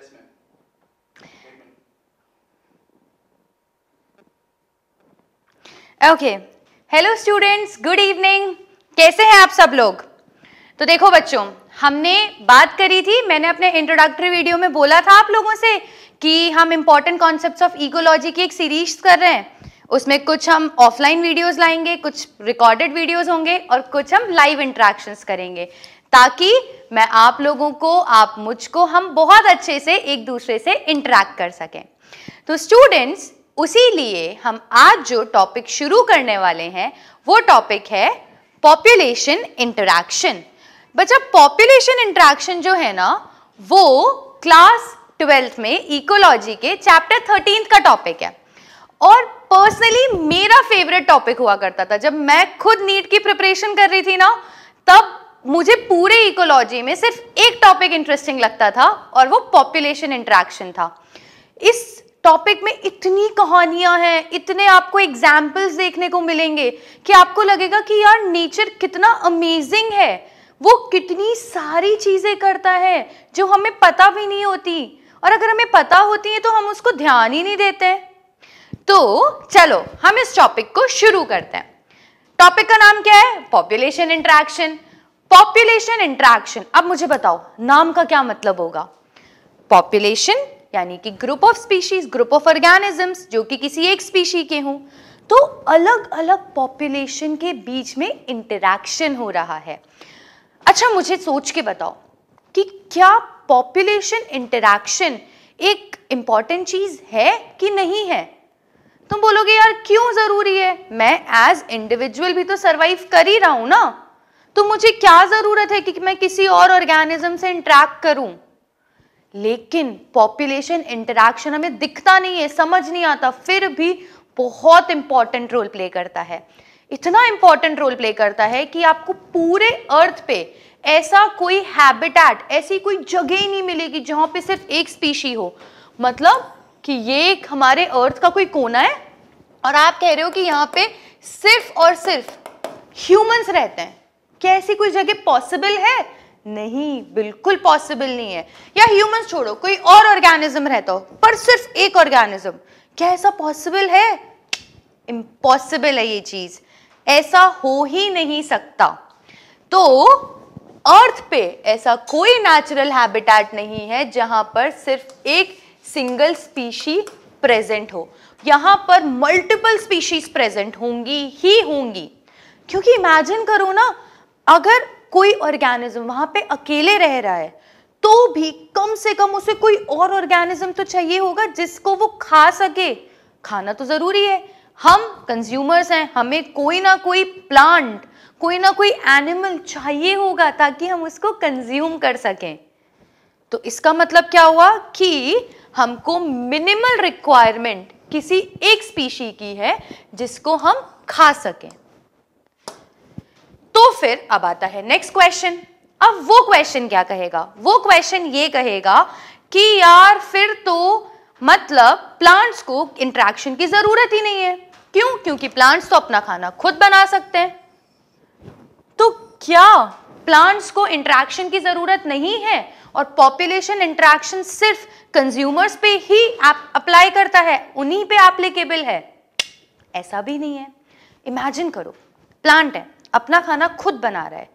Yes, ma'am. Okay hello students good evening कैसे हैं आप सब लोग तो देखो बच्चों हमने बात करी थी मैंने अपने इंट्रोडक्टरी वीडियो में बोला था आप लोगों से कि हम इम्पॉर्टेंट कॉन्सेप्ट्स ऑफ इकोलॉजी की एक सीरीज कर रहे हैं उसमें कुछ हम ऑफलाइन वीडियोस लाएंगे कुछ रिकॉर्डेड वीडियोस होंगे और कुछ हम लाइव इंट्रैक्शंस करेंगे ताकि मैं आप लोगों को आप मुझको हम बहुत अच्छे से एक दूसरे से इंटरेक्ट कर सकें तो स्टूडेंट्स उसी लिए हम आज जो टॉपिक शुरू करने वाले हैं वो टॉपिक है पॉपुलेशन इंटरेक्शन बच्चा पॉपुलेशन इंटरेक्शन जो है ना वो क्लास ट्वेल्थ में इकोलॉजी के चैप्टर थर्टीन का टॉपिक है और पर्सनली मेरा फेवरेट टॉपिक हुआ करता था जब मैं खुद नीट की प्रिपरेशन कर रही थी ना तब मुझे पूरे इकोलॉजी में सिर्फ एक टॉपिक इंटरेस्टिंग लगता था और वो पॉपुलेशन इंट्रैक्शन था इस टॉपिक में इतनी कहानियां हैं इतने आपको एग्जाम्पल्स देखने को मिलेंगे कि आपको लगेगा कि यार नेचर कितना अमेजिंग है वो कितनी सारी चीज़ें करता है जो हमें पता भी नहीं होती और अगर हमें पता होती है तो हम उसको ध्यान ही नहीं देते तो चलो हम इस टॉपिक को शुरू करते हैं टॉपिक का नाम क्या है पॉपुलेशन इंट्रैक्शन पॉपुलेशन इंट्रैक्शन अब मुझे बताओ नाम का क्या मतलब होगा पॉपुलेशन यानी कि group of species group of organisms जो कि किसी एक स्पीशी के हों तो अलग अलग पॉपुलेशन के बीच में इंटरेक्शन हो रहा है अच्छा मुझे सोच के बताओ कि क्या पॉपुलेशन इंटरेक्शन एक इम्पॉर्टेंट चीज़ है कि नहीं है तुम बोलोगे यार क्यों ज़रूरी है मैं एज इंडिविजुअल भी तो सर्वाइव कर ही रहा हूँ ना तो मुझे क्या ज़रूरत है कि मैं किसी और ऑर्गेनिज्म से इंटरेक्ट करूं लेकिन पॉपुलेशन इंटरेक्शन हमें दिखता नहीं है समझ नहीं आता फिर भी बहुत इंपॉर्टेंट रोल प्ले करता है इतना इंपॉर्टेंट रोल प्ले करता है कि आपको पूरे अर्थ पे ऐसा कोई हैबिटेट ऐसी कोई जगह ही नहीं मिलेगी जहां पे सिर्फ एक स्पीशी हो मतलब कि ये हमारे अर्थ का कोई कोना है और आप कह रहे हो कि यहां पे सिर्फ और सिर्फ ह्यूमंस रहते हैं क्या ऐसी कोई जगह पॉसिबल है नहीं बिल्कुल पॉसिबल नहीं है या ह्यूमन छोड़ो कोई और ऑर्गेनिज्म रहता हो पर सिर्फ एक ऑर्गेनिज्म क्या ऐसा पॉसिबल है इम्पॉसिबल है ये चीज ऐसा हो ही नहीं सकता तो अर्थ पे ऐसा कोई नेचुरल हैबिटेट नहीं है जहां पर सिर्फ एक सिंगल स्पीशी प्रेजेंट हो यहां पर मल्टीपल स्पीशीज प्रेजेंट होंगी ही होंगी क्योंकि इमेजिन करो ना अगर कोई ऑर्गेनिज्म वहां पे अकेले रह रहा है तो भी कम से कम उसे कोई और ऑर्गेनिज्म तो चाहिए होगा जिसको वो खा सके खाना तो जरूरी है हम कंज्यूमर्स हैं हमें कोई ना कोई प्लांट कोई ना कोई एनिमल चाहिए होगा ताकि हम उसको कंज्यूम कर सकें तो इसका मतलब क्या हुआ कि हमको मिनिमल रिक्वायरमेंट किसी एक स्पीशी की है जिसको हम खा सकें फिर अब आता है नेक्स्ट क्वेश्चन अब वो क्वेश्चन क्या कहेगा वो क्वेश्चन ये कहेगा कि यार फिर तो मतलब प्लांट्स को इंट्रैक्शन की ज़रूरत ही नहीं है क्यों क्योंकि प्लांट्स तो अपना खाना खुद बना सकते हैं तो क्या प्लांट्स को इंट्रैक्शन की ज़रूरत नहीं है और पॉपुलेशन इंट्रैक्शन सिर्फ कंज्यूमर्स पे ही अप्लाई करता है उन्हीं पे एप्लीकेबल है ऐसा भी नहीं है इमेजिन करो प्लांट है अपना खाना खुद बना रहा है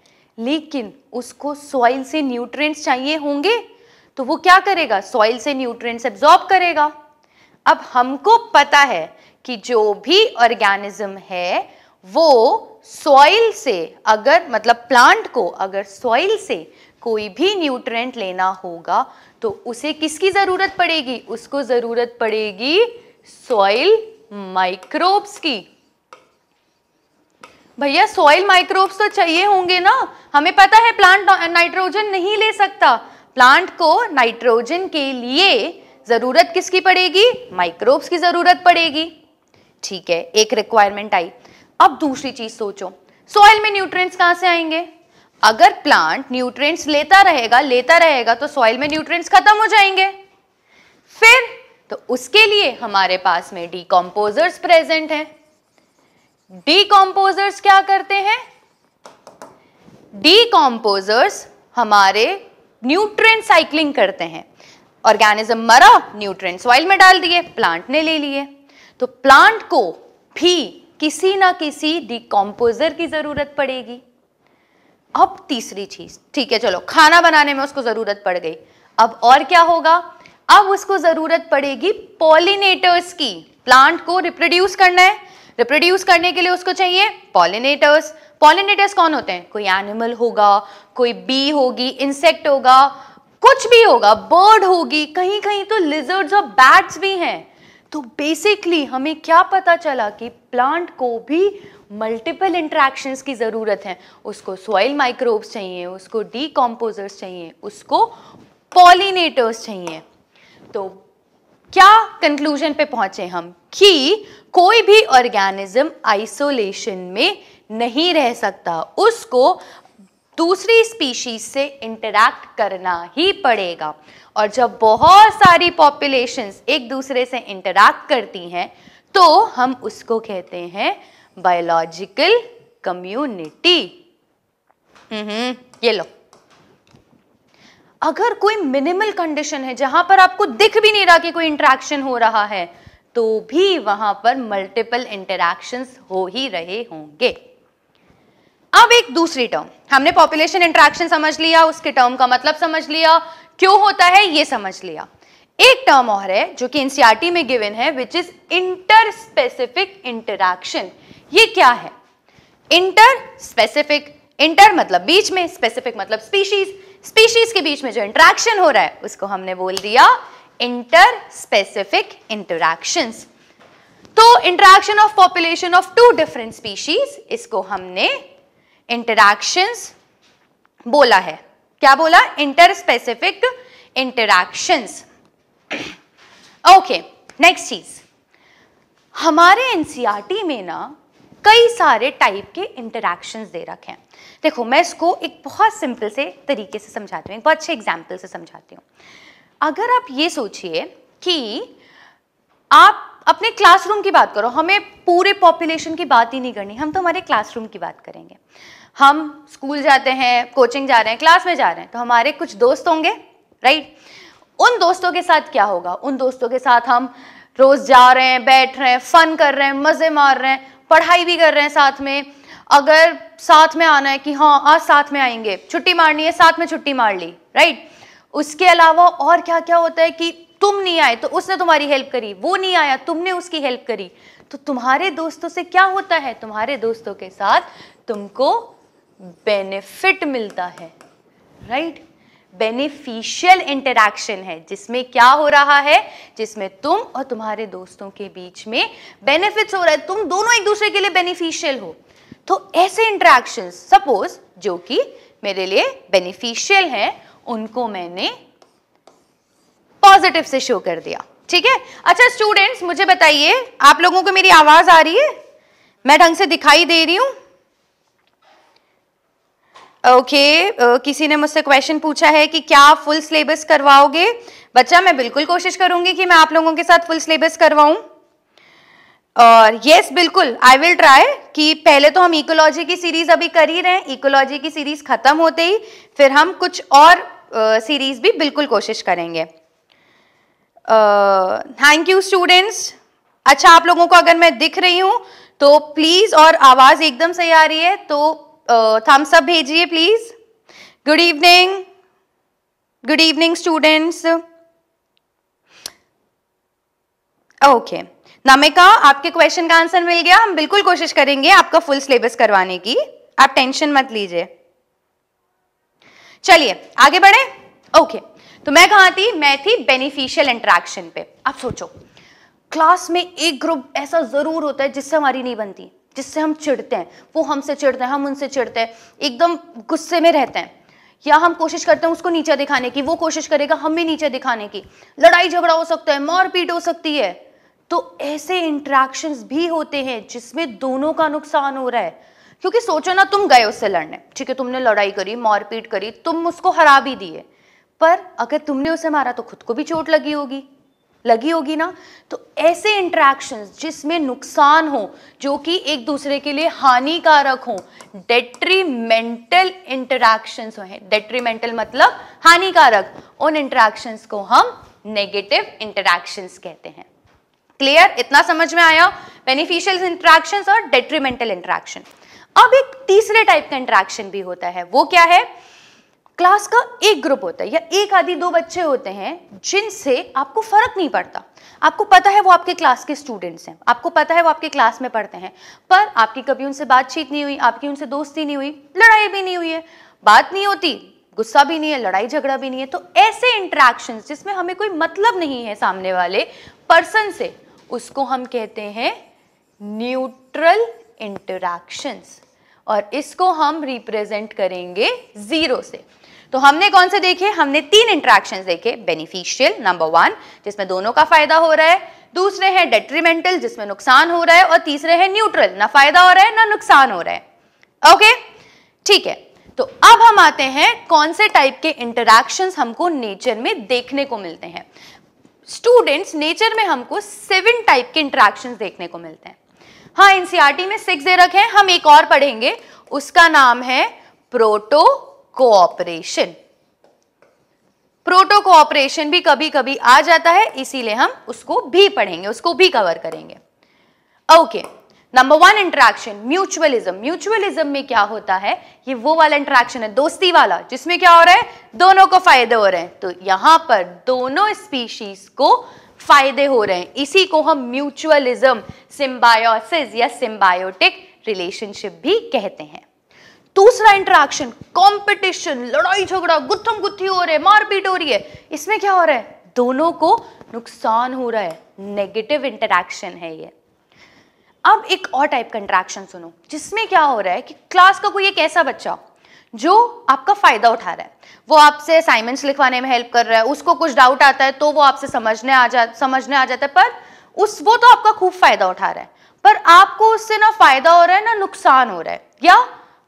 लेकिन उसको सॉइल से न्यूट्रिएंट्स चाहिए होंगे तो वो क्या करेगा सॉइल से न्यूट्रिएंट्स एब्जॉर्ब करेगा अब हमको पता है कि जो भी ऑर्गेनिज्म है वो सॉइल से अगर मतलब प्लांट को अगर सॉइल से कोई भी न्यूट्रेंट लेना होगा तो उसे किसकी ज़रूरत पड़ेगी उसको ज़रूरत पड़ेगी सॉइल माइक्रोब्स की भैया सॉइल माइक्रोब्स तो चाहिए होंगे ना हमें पता है प्लांट नाइट्रोजन नहीं ले सकता प्लांट को नाइट्रोजन के लिए ज़रूरत किसकी पड़ेगी माइक्रोब्स की ज़रूरत पड़ेगी ठीक है एक रिक्वायरमेंट आई अब दूसरी चीज़ सोचो सॉइल में न्यूट्रिएंट्स कहाँ से आएंगे अगर प्लांट न्यूट्रिएंट्स लेता रहेगा लेता रहेगा तो सॉइल में न्यूट्रिएंट्स खत्म हो जाएंगे फिर तो उसके लिए हमारे पास में डिकम्पोजर्स प्रेजेंट है डीकॉम्पोजर्स क्या करते हैं डीकॉम्पोजर्स हमारे न्यूट्रिएंट साइक्लिंग करते हैं ऑर्गेनिज्म मरा न्यूट्रिएंट सॉइल में डाल दिए प्लांट ने ले लिए तो प्लांट को भी किसी ना किसी डिकम्पोजर की ज़रूरत पड़ेगी अब तीसरी चीज़ ठीक है चलो खाना बनाने में उसको ज़रूरत पड़ गई अब और क्या होगा अब उसको ज़रूरत पड़ेगी पॉलिनेटर्स की प्लांट को रिप्रोड्यूस करना है रिप्रोड्यूस करने के लिए उसको चाहिए पॉलिनेटर्स पॉलिनेटर्स कौन होते हैं कोई एनिमल होगा कोई बी होगी इंसेक्ट होगा कुछ भी होगा बर्ड होगी कहीं कहीं तो लिजर्ड्स और बैट्स भी हैं तो बेसिकली हमें क्या पता चला कि प्लांट को भी मल्टीपल इंट्रैक्शंस की ज़रूरत है उसको सॉइल माइक्रोब्स चाहिए उसको डीकम्पोजर्स चाहिए उसको पॉलिनेटर्स चाहिए तो क्या कंक्लूजन पे पहुंचे हम कि कोई भी ऑर्गेनिज्म आइसोलेशन में नहीं रह सकता उसको दूसरी स्पीशीज से इंटरैक्ट करना ही पड़ेगा और जब बहुत सारी पॉपुलेशंस एक दूसरे से इंटरैक्ट करती हैं तो हम उसको कहते हैं बायोलॉजिकल कम्युनिटी हम्म, ये लो अगर कोई मिनिमल कंडीशन है जहां पर आपको दिख भी नहीं रहा कि कोई इंट्रैक्शन हो रहा है तो भी वहां पर मल्टीपल इंटरेक्शंस हो ही रहे होंगे अब एक दूसरी टर्म हमने पॉपुलेशन इंटरेक्शन समझ लिया उसके टर्म का मतलब समझ लिया क्यों होता है ये समझ लिया एक टर्म और है जो कि एनसीआरटी में गिवन है which is interspecific interaction ये क्या है इंटर स्पेसिफिक इंटर मतलब बीच में स्पेसिफिक मतलब स्पीशीज स्पीशीज के बीच में जो इंटरेक्शन हो रहा है उसको हमने बोल दिया इंटर स्पेसिफिक इंटरक्शन तो interaction of population of two different species इसको हमने इंटरक्शन बोला है क्या बोला interspecific interaction okay next चीज हमारे एनसीआरटी e में ना कई सारे टाइप के इंटरक्शन दे रखे हैं देखो मैं इसको एक बहुत सिंपल से तरीके से समझाती हूँ एक बहुत अच्छे एग्जाम्पल से समझाती हूँ अगर आप ये सोचिए कि आप अपने क्लासरूम की बात करो हमें पूरे पॉपुलेशन की बात ही नहीं करनी हम तो हमारे क्लासरूम की बात करेंगे हम स्कूल जाते हैं कोचिंग जा रहे हैं क्लास में जा रहे हैं तो हमारे कुछ दोस्त होंगे राइट उन दोस्तों के साथ क्या होगा उन दोस्तों के साथ हम रोज़ जा रहे हैं बैठ रहे हैं फ़न कर रहे हैं मज़े मार रहे हैं पढ़ाई भी कर रहे हैं साथ में अगर साथ में आना है कि हाँ आज साथ में आएंगे छुट्टी मारनी है साथ में छुट्टी मार ली राइट उसके अलावा और क्या क्या होता है कि तुम नहीं आए तो उसने तुम्हारी हेल्प करी वो नहीं आया तुमने उसकी हेल्प करी तो तुम्हारे दोस्तों से क्या होता है तुम्हारे दोस्तों के साथ तुमको बेनिफिट मिलता है राइट बेनिफिशियल इंटरेक्शन है जिसमें क्या हो रहा है जिसमें तुम और तुम्हारे दोस्तों के बीच में बेनिफिट्स हो रहा है तुम दोनों एक दूसरे के लिए बेनिफिशियल हो तो ऐसे इंटरेक्शन सपोज जो कि मेरे लिए बेनिफिशियल हैं उनको मैंने पॉजिटिव से शो कर दिया ठीक है अच्छा स्टूडेंट्स मुझे बताइए आप लोगों को मेरी आवाज आ रही है मैं ढंग से दिखाई दे रही हूं ओके okay, uh, किसी ने मुझसे क्वेश्चन पूछा है कि क्या आप फुल सिलेबस करवाओगे बच्चा मैं बिल्कुल कोशिश करूंगी कि मैं आप लोगों के साथ फुल सिलेबस करवाऊं और यस बिल्कुल आई विल ट्राई कि पहले तो हम इकोलॉजी की सीरीज अभी कर ही रहे हैं इकोलॉजी की सीरीज खत्म होते ही फिर हम कुछ और सीरीज भी बिल्कुल कोशिश करेंगे थैंक यू स्टूडेंट्स अच्छा आप लोगों को अगर मैं दिख रही हूँ तो प्लीज़ और आवाज़ एकदम सही आ रही है तो थम्स अप भेजिए please good evening good evening students okay Namika आपके क्वेश्चन का आंसर मिल गया हम बिल्कुल कोशिश करेंगे आपका फुल सिलेबस करवाने की आप टेंशन मत लीजिए चलिए आगे बढ़े ओके तो मैं कहा थी मैं थी बेनिफिशियल इंट्रैक्शन पे आप सोचो क्लास में एक ग्रुप ऐसा जरूर होता है जिससे हमारी नहीं बनती जिससे हम चिढ़ते हैं वो हमसे चिढ़ते हैं हम उनसे चिढ़ते हैं एकदम गुस्से में रहते हैं या हम कोशिश करते हैं उसको नीचे दिखाने की वो कोशिश करेगा हमें नीचे दिखाने की लड़ाई झगड़ा हो सकता है मारपीट हो सकती है तो ऐसे इंट्रैक्शंस भी होते हैं जिसमें दोनों का नुकसान हो रहा है क्योंकि सोचो ना तुम गए उससे लड़ने ठीक है तुमने लड़ाई करी मारपीट करी तुम उसको हरा भी दिए पर अगर तुमने उसे मारा तो खुद को भी चोट लगी होगी लगी होगी ना तो ऐसे इंट्रैक्शंस जिसमें नुकसान हो जो कि एक दूसरे के लिए हानिकारक हो डेट्रीमेंटल इंटरैक्शंस हो डेट्रीमेंटल मतलब हानिकारक उन इंटरैक्शंस को हम नेगेटिव इंटरैक्शंस कहते हैं क्लियर इतना समझ में आया बेनिफिशियल इंट्रैक्शन और डेट्रीमेंटल इंट्रैक्शन अब एक तीसरे टाइप का इंट्रैक्शन भी होता है वो क्या है क्लास का एक ग्रुप होता है या एक आदि दो बच्चे होते हैं जिनसे आपको फर्क नहीं पड़ता आपको पता है वो आपके क्लास के स्टूडेंट्स हैं आपको पता है वो आपके क्लास में पढ़ते हैं पर आपकी कभी उनसे बातचीत नहीं हुई आपकी उनसे दोस्ती नहीं हुई लड़ाई भी नहीं हुई है बात नहीं होती गुस्सा भी नहीं है लड़ाई झगड़ा भी नहीं है तो ऐसे इंट्रैक्शन जिसमें हमें कोई मतलब नहीं है सामने वाले पर्सन से उसको हम कहते हैं न्यूट्रल इंटरैक्शंस और इसको हम रिप्रेजेंट करेंगे ज़ीरो से तो हमने कौन से देखे हमने तीन इंट्रैक्शन देखे बेनिफिशियल नंबर वन जिसमें दोनों का फायदा हो रहा है दूसरे हैं डेट्रीमेंटल जिसमें नुकसान हो रहा है और तीसरे हैं न्यूट्रल ना फायदा हो रहा है ना नुकसान हो रहा है ओके ठीक है तो अब हम आते हैं कौन से टाइप के इंटरक्शन हमको नेचर में देखने को मिलते हैं स्टूडेंट्स नेचर में हमको सेवन टाइप के इंट्रैक्शन देखने को मिलते हैं हाँ एनसीआरटी e में सिक्स दे रखे हैं हम एक और पढ़ेंगे उसका नाम है प्रोटो कोऑपरेशन प्रोटो कोऑपरेशन भी कभी कभी आ जाता है इसीलिए हम उसको भी पढ़ेंगे उसको भी कवर करेंगे okay okay. Number one interaction mutualism mutualism में क्या होता है ये वो वाला इंटरेक्शन है दोस्ती वाला जिसमें क्या हो रहा है दोनों को फायदे हो रहे हैं तो यहां पर दोनों स्पीशीज को फायदे हो रहे हैं इसी को हम म्यूचुअलिज्म सिम्बायोसिस या सिम्बायोटिक रिलेशनशिप भी कहते हैं दूसरा इंटरेक्शन कंपटीशन लड़ाई झगड़ा गुत्थम गुत्थी हो रहे मारपीट हो रही है इसमें क्या हो रहा है दोनों को नुकसान हो रहा है नेगेटिव इंटरेक्शन है ये अब एक और टाइप का इंट्रैक्शन सुनो जिसमें क्या हो रहा है कि क्लास का कोई एक ऐसा बच्चा जो आपका फ़ायदा उठा रहा है वो आपसे असाइनमेंट्स लिखवाने में हेल्प कर रहा है उसको कुछ डाउट आता है तो वो आपसे समझने आ जा समझने आ जाता है पर उस वो तो आपका खूब फ़ायदा उठा रहा है पर आपको उससे ना फ़ायदा हो रहा है ना नुकसान हो रहा है या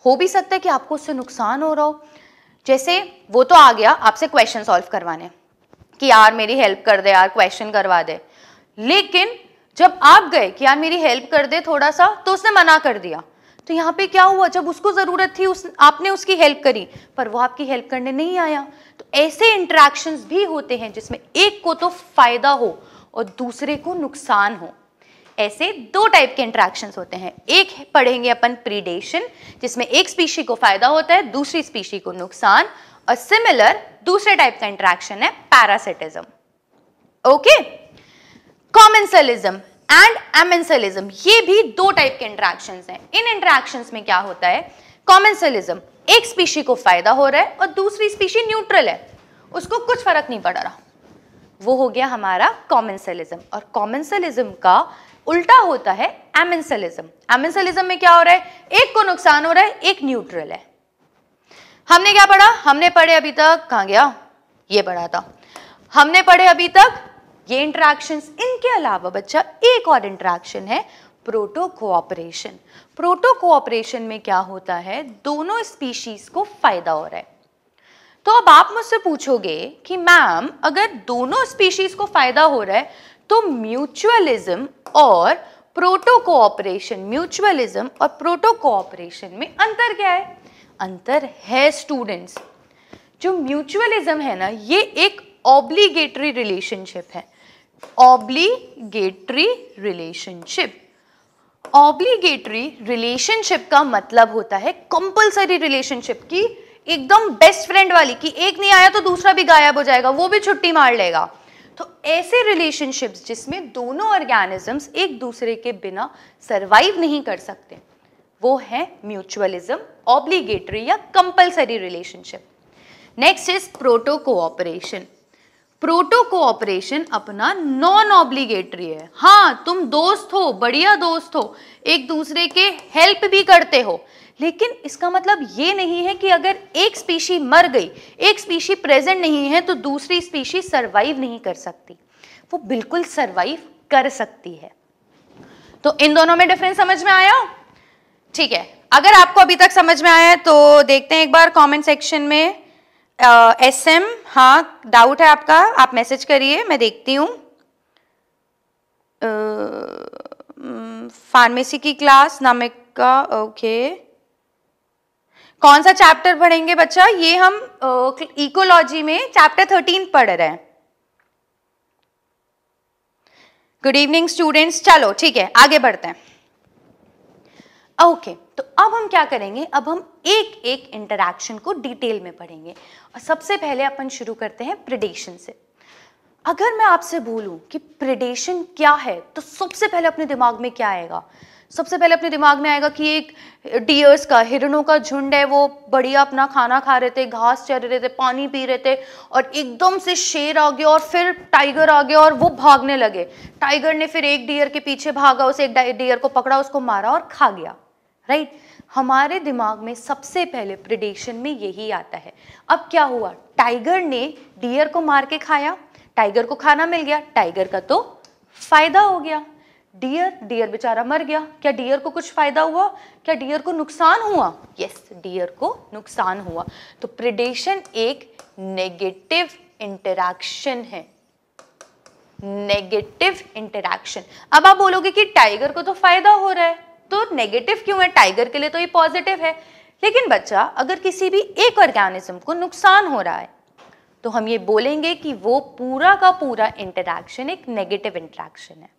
हो भी सकता है कि आपको उससे नुकसान हो रहा हो जैसे वो तो आ गया आपसे क्वेश्चन सॉल्व करवाने कि यार मेरी हेल्प कर दे यार क्वेश्चन करवा दे लेकिन जब आप गए कि यार मेरी हेल्प कर दे थोड़ा सा तो उसने मना कर दिया तो यहाँ पे क्या हुआ जब उसको ज़रूरत थी उस आपने उसकी हेल्प करी पर वो आपकी हेल्प करने नहीं आया तो ऐसे इंट्रैक्शंस भी होते हैं जिसमें एक को तो फ़ायदा हो और दूसरे को नुकसान हो ऐसे दो टाइप के इंट्रैक्शंस होते हैं एक पढ़ेंगे अपन प्रीडेशन जिसमें एक स्पीशी को फ़ायदा होता है दूसरी स्पीशी को नुकसान और सिमिलर दूसरे टाइप का इंट्रैक्शन है parasitism okay okay? Commensalism and amensalism ये भी दो टाइप के इंट्रैक्शन हैं इन इंट्रैक्शन में क्या होता है कॉमेंसलिज्म एक स्पीशी को फायदा हो रहा है और दूसरी स्पीशी न्यूट्रल है उसको कुछ फर्क नहीं पड़ रहा वो हो गया हमारा कॉमेंसलिज्म और कॉमेंसलिज्म का उल्टा होता है एमेंसलिज्म एमेंसलिज्म में क्या हो रहा है एक को नुकसान हो रहा है एक न्यूट्रल है हमने क्या पढ़ा हमने पढ़े अभी तक कहा गया ये पढ़ा था हमने पढ़े अभी तक ये इंट्रैक्शंस इनके अलावा बच्चा एक और इंट्रैक्शन है प्रोटो कोऑपरेशन प्रोटो कोऑपरेशन में क्या होता है दोनों स्पीशीज को फायदा हो रहा है तो अब आप मुझसे पूछोगे कि मैम अगर दोनों स्पीशीज को फायदा हो रहा है तो म्यूचुअलिज्म और प्रोटो कोऑपरेशन म्यूचुअलिज्म और प्रोटो कोऑपरेशन में अंतर क्या है अंतर है स्टूडेंट्स जो म्यूचुअलिज्म है ना ये एक ऑब्लीगेटरी रिलेशनशिप है ऑब्लीगेटरी रिलेशनशिप ऑब्लीगेटरी रिलेशनशिप का मतलब होता है कंपल्सरी रिलेशनशिप की एकदम बेस्ट फ्रेंड वाली की एक नहीं आया तो दूसरा भी गायब हो जाएगा वो भी छुट्टी मार लेगा तो ऐसे रिलेशनशिप्स जिसमें दोनों ऑर्गेनिजम्स एक दूसरे के बिना सरवाइव नहीं कर सकते वो है म्यूचुअलिज्म ऑब्लीगेटरी या compulsory relationship next is protocooperation protocooperation अपना नॉन ऑब्लिगेटरी है हाँ तुम दोस्त हो बढ़िया दोस्त हो एक दूसरे के हेल्प भी करते हो लेकिन इसका मतलब ये नहीं है कि अगर एक स्पीशी मर गई एक स्पीशी प्रेजेंट नहीं है तो दूसरी स्पीशी सरवाइव नहीं कर सकती वो बिल्कुल सरवाइव कर सकती है तो इन दोनों में डिफरेंस समझ में आया हो ठीक है अगर आपको अभी तक समझ में आया है तो देखते हैं एक बार कमेंट सेक्शन में एस एम हाँ डाउट है आपका आप मैसेज करिए मैं देखती हूँ फार्मेसी की क्लास का ओके कौन सा चैप्टर पढ़ेंगे बच्चा ये हम इकोलॉजी में चैप्टर थर्टीन पढ़ रहे हैं गुड इवनिंग स्टूडेंट्स चलो ठीक है आगे बढ़ते हैं ओके okay, तो अब हम क्या करेंगे अब हम एक एक इंटरैक्शन को डिटेल में पढ़ेंगे और सबसे पहले अपन शुरू करते हैं प्रिडेशन से अगर मैं आपसे बोलूं कि प्रिडेशन क्या है तो सबसे पहले अपने दिमाग में क्या आएगा सबसे पहले अपने दिमाग में आएगा कि एक डियर्स का हिरणों का झुंड है वो बढ़िया अपना खाना खा रहे थे घास चर रहे थे पानी पी रहे थे और एकदम से शेर आ गया और फिर टाइगर आ गया और वो भागने लगे टाइगर ने फिर एक डियर के पीछे भागा उसे एक डियर को पकड़ा उसको मारा और खा गया राइट right? हमारे दिमाग में सबसे पहले प्रिडिक्शन में यही आता है अब क्या हुआ टाइगर ने डियर को मार के खाया टाइगर को खाना मिल गया टाइगर का तो फायदा हो गया डियर डियर बेचारा मर गया क्या डियर को कुछ फायदा हुआ क्या डियर को नुकसान हुआ यस yes, डियर को नुकसान हुआ तो प्रिडेशन एक नेगेटिव इंटरैक्शन है नेगेटिव इंटरैक्शन अब आप बोलोगे कि टाइगर को तो फायदा हो रहा है तो नेगेटिव क्यों है टाइगर के लिए तो ये पॉजिटिव है लेकिन बच्चा अगर किसी भी एक ऑर्गेनिज्म को नुकसान हो रहा है तो हम ये बोलेंगे कि वो पूरा का पूरा इंटरेक्शन एक नेगेटिव इंटरेक्शन है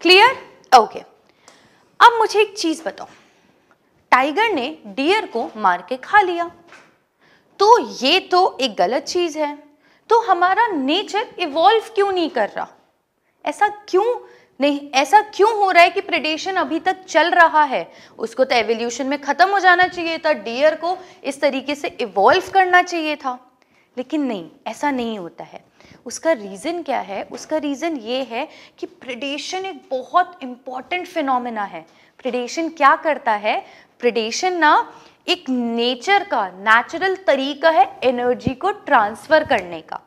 क्लियर ओके okay. अब मुझे एक चीज बताओ टाइगर ने डियर को मार के खा लिया तो ये तो एक गलत चीज है तो हमारा नेचर इवॉल्व क्यों नहीं कर रहा ऐसा क्यों नहीं ऐसा क्यों हो रहा है कि प्रिडेशन अभी तक चल रहा है उसको तो एवोल्यूशन में ख़त्म हो जाना चाहिए था डियर को इस तरीके से इवॉल्व करना चाहिए था लेकिन नहीं ऐसा नहीं होता है उसका रीज़न क्या है उसका रीज़न ये है कि प्रिडेशन एक बहुत इम्पॉर्टेंट फिनोमेना है प्रिडेशन क्या करता है प्रिडेशन ना एक नेचर का नेचुरल तरीका है एनर्जी को ट्रांसफ़र करने का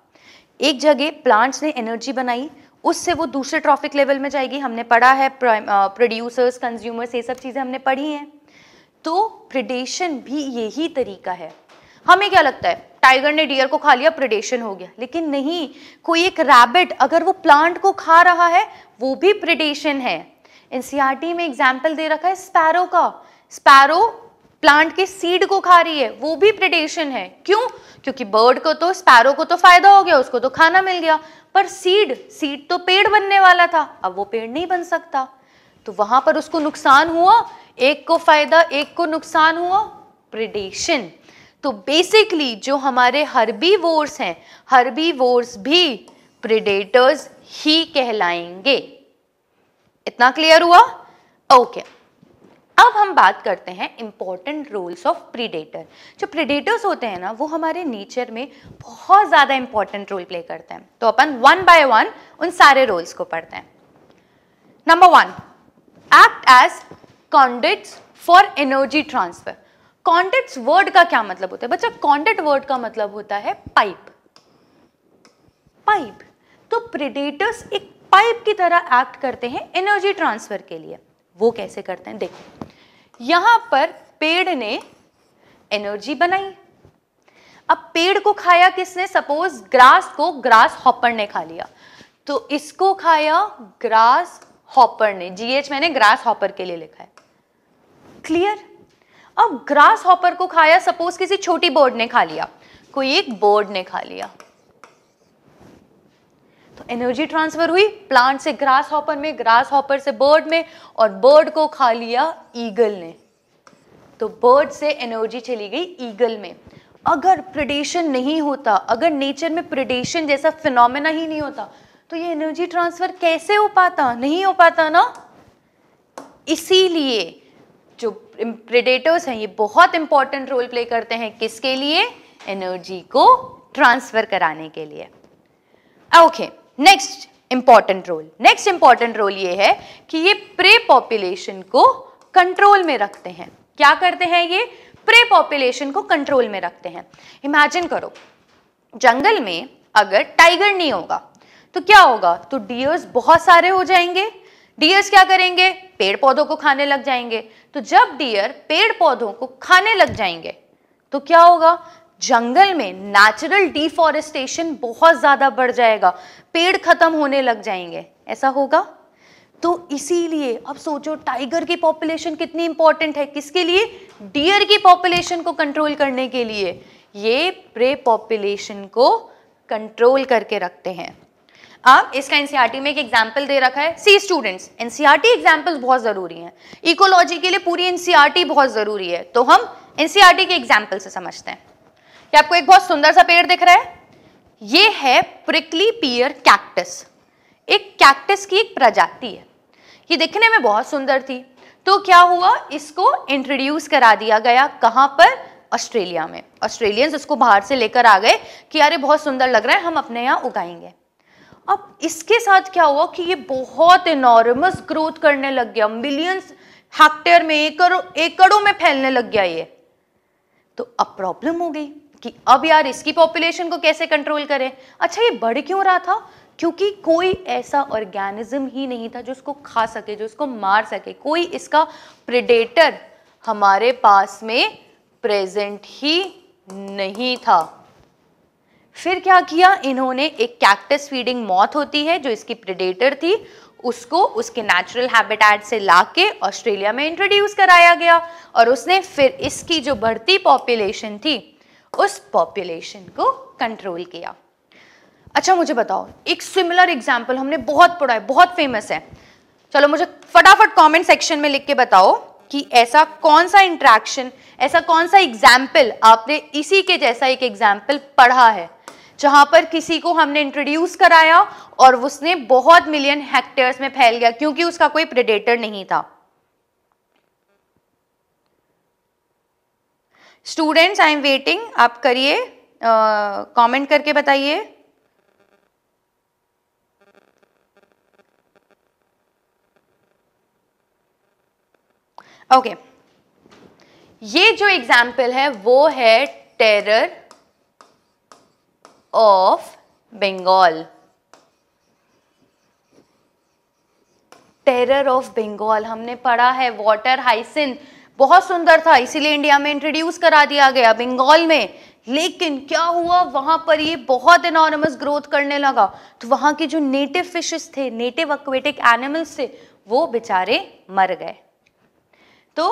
एक जगह प्लांट्स ने एनर्जी बनाई उससे वो दूसरे ट्रॉफिक लेवल में जाएगी हमने पढ़ा है प्रोड्यूसर्स कंज्यूमर्स ये सब चीज़ें हमने पढ़ी हैं तो प्रिडेशन भी यही तरीका है हमें क्या लगता है टाइगर ने डियर को खा लिया प्रिडेशन हो गया लेकिन नहीं कोई एक रैबिट अगर वो प्लांट को खा रहा है वो भी प्रिडेशन है एनसीआरटी e में एग्जाम्पल दे रखा है स्पैरो का स्पैरो प्लांट के सीड को खा रही है वो भी प्रिडेशन है क्यों क्योंकि बर्ड को तो स्पैरो को तो फायदा हो गया उसको तो खाना मिल गया पर सीड सीड तो पेड़ बनने वाला था अब वो पेड़ नहीं बन सकता तो वहां पर उसको नुकसान हुआ एक को फायदा एक को नुकसान हुआ प्रिडेशन तो बेसिकली जो हमारे हर्बी वोर्स हैं हर्बी वोर्स भी प्रिडेटर्स ही कहलाएंगे इतना क्लियर हुआ ओके okay. अब हम बात करते हैं इम्पॉर्टेंट रोल्स ऑफ प्रीडेटर जो प्रीडेटर्स होते हैं ना वो हमारे नेचर में बहुत ज़्यादा इम्पॉर्टेंट रोल प्ले करते हैं तो अपन वन बाय वन उन सारे रोल्स को पढ़ते हैं number one act as conduits for energy transfer conduits word का क्या मतलब होता है बच्चा कॉन्डिट वर्ड का मतलब होता है पाइप पाइप तो प्रिडेटर्स एक पाइप की तरह एक्ट करते हैं एनर्जी ट्रांसफर के लिए वो कैसे करते हैं देखो यहां पर पेड़ ने एनर्जी बनाई अब पेड़ को खाया किसने सपोज ग्रास को ग्रास हॉपर ने खा लिया तो इसको खाया ग्रास हॉपर ने जीएच मैंने ग्रास हॉपर के लिए लिखा है क्लियर अब ग्रास हॉपर को खाया सपोज किसी छोटी बोर्ड ने खा लिया कोई एक बोर्ड ने खा लिया तो एनर्जी ट्रांसफर हुई प्लांट से ग्रास हॉपर में ग्रास हॉपर से बर्ड में और बर्ड को खा लिया ईगल ने तो बर्ड से एनर्जी चली गई ईगल में अगर प्रिडेशन नहीं होता अगर नेचर में प्रिडेशन जैसा फिनोमेना ही नहीं होता तो ये एनर्जी ट्रांसफर कैसे हो पाता नहीं हो पाता ना इसीलिए जो प्रेडेटर्स हैं ये बहुत इंपॉर्टेंट रोल प्ले करते हैं किसके लिए एनर्जी को ट्रांसफर कराने के लिए okay okay. Next important role next important role ये है कि ये प्रे पॉपुलेशन को कंट्रोल में रखते हैं क्या करते हैं ये प्रे पॉपुलेशन को कंट्रोल में रखते हैं इमेजिन करो जंगल में अगर टाइगर नहीं होगा तो क्या होगा तो डियर्स बहुत सारे हो जाएंगे डियर्स क्या करेंगे पेड़ पौधों को खाने लग जाएंगे तो जब डियर पेड़ पौधों को खाने लग जाएंगे तो क्या होगा जंगल में नेचुरल डिफॉरेस्टेशन बहुत ज़्यादा बढ़ जाएगा पेड़ ख़त्म होने लग जाएंगे ऐसा होगा तो इसीलिए अब सोचो टाइगर की पॉपुलेशन कितनी इंपॉर्टेंट है किसके लिए डियर की पॉपुलेशन को कंट्रोल करने के लिए ये प्रे पॉपुलेशन को कंट्रोल करके रखते हैं अब इसका एनसीईआरटी e में एक एग्जाम्पल दे रखा है सी स्टूडेंट्स एनसीईआरटी एग्जाम्पल्स बहुत ज़रूरी हैं इकोलॉजी के लिए पूरी एनसीईआरटी e बहुत ज़रूरी है तो हम एनसीईआरटी e के एग्जाम्पल से समझते हैं ये आपको एक बहुत सुंदर सा पेड़ दिख रहा है ये है प्रिकली पियर कैक्टस एक कैक्टस की एक प्रजाति है ये दिखने में बहुत सुंदर थी तो क्या हुआ इसको इंट्रोड्यूस करा दिया गया कहाँ पर ऑस्ट्रेलिया में ऑस्ट्रेलियंस उसको बाहर से लेकर आ गए कि यार बहुत सुंदर लग रहा है हम अपने यहाँ उगाएंगे अब इसके साथ क्या हुआ कि ये बहुत इनॉर्मस ग्रोथ करने लग गया मिलियंस हेक्टेयर में एकड़ों एकड़ों में फैलने लग गया ये तो अब प्रॉब्लम हो गई कि अब यार इसकी पॉपुलेशन को कैसे कंट्रोल करें अच्छा ये बढ़ क्यों रहा था क्योंकि कोई ऐसा ऑर्गेनिज्म ही नहीं था जो उसको खा सके जो उसको मार सके कोई इसका प्रिडेटर हमारे पास में प्रेजेंट ही नहीं था फिर क्या किया इन्होंने एक कैक्टस फीडिंग मौत होती है जो इसकी प्रिडेटर थी उसको उसके नेचुरल हैबिटेट से लाके ऑस्ट्रेलिया में इंट्रोड्यूस कराया गया और उसने फिर इसकी जो बढ़ती पॉपुलेशन थी उस पॉपुलेशन को कंट्रोल किया अच्छा मुझे बताओ एक सिमिलर एग्जाम्पल हमने बहुत पढ़ा है बहुत फेमस है चलो मुझे फटाफट कमेंट सेक्शन में लिख के बताओ कि ऐसा कौन सा इंट्रैक्शन ऐसा कौन सा एग्जाम्पल आपने इसी के जैसा एक एग्जाम्पल पढ़ा है जहां पर किसी को हमने इंट्रोड्यूस कराया और उसने बहुत मिलियन हेक्टेयर्स में फैल गया क्योंकि उसका कोई प्रेडेटर नहीं था स्टूडेंट्स आई एम वेटिंग आप करिए कमेंट करके बताइए ओके okay. ये जो एग्जाम्पल है वो है terror of Bengal terror of Bengal हमने पढ़ा है वाटर हाइसिंथ बहुत सुंदर था इसीलिए इंडिया में इंट्रोड्यूस करा दिया गया बंगाल में लेकिन क्या हुआ वहां पर ये बहुत इनोनमस ग्रोथ करने लगा तो वहां के जो नेटिव फिशेस थे नेटिव अक्वेटिक एनिमल्स थे वो बेचारे मर गए तो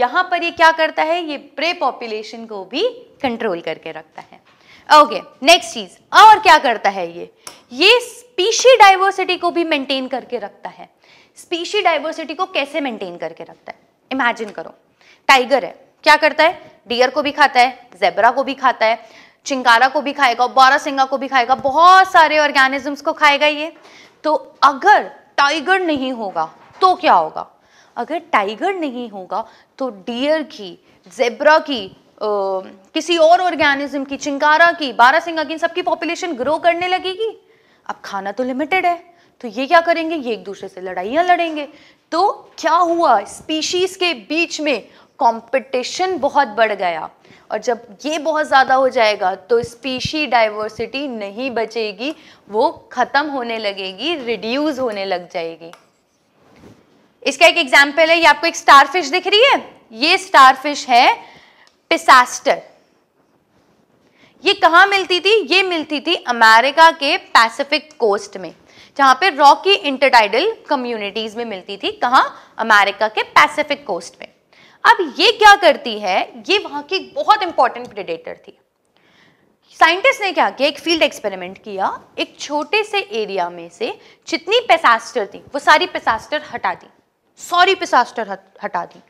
यहां पर ये क्या करता है ये प्रे पॉपुलेशन को भी कंट्रोल करके रखता है ओके नेक्स्ट चीज और क्या करता है ये ये स्पीशी डाइवर्सिटी को भी मेंटेन करके रखता है स्पीशी डाइवर्सिटी को कैसे मेंटेन करके रखता है इमेजिन करो टाइगर है क्या करता है डियर को भी खाता है जेबरा को भी खाता है चिंकारा को भी खाएगा बारा सिंगा को भी खाएगा बहुत सारे ऑर्गेनिजम्स को खाएगा ये तो अगर टाइगर नहीं होगा तो क्या होगा अगर टाइगर नहीं होगा तो डियर की जेबरा की आ, किसी और ऑर्गेनिज्म की चिंकारा की बारा सिंगा की इन सबकी पॉपुलेशन ग्रो करने लगेगी अब खाना तो लिमिटेड है तो ये क्या करेंगे ये एक दूसरे से लड़ाइयाँ लड़ेंगे तो क्या हुआ स्पीशीज़ के बीच में कंपटीशन बहुत बढ़ गया और जब ये बहुत ज़्यादा हो जाएगा तो स्पीशी डाइवर्सिटी नहीं बचेगी वो ख़त्म होने लगेगी रिड्यूस होने लग जाएगी इसका एक एग्जाम्पल है ये आपको एक स्टारफिश दिख रही है ये स्टारफिश है पिसास्टर ये कहाँ मिलती थी ये मिलती थी अमेरिका के पैसिफिक कोस्ट में जहां पे रॉक की इंटरटाइडल कम्युनिटीज में मिलती थी कहा अमेरिका के पैसिफिक कोस्ट में अब ये क्या करती है ये वहां की बहुत इंपॉर्टेंट प्रिडेटर थी साइंटिस्ट ने क्या किया एक फील्ड एक्सपेरिमेंट किया एक छोटे से एरिया में से जितनी पेसास्टर थी वो सारी पेसास्टर हटा दी सॉरी पेसास्टर हटा दी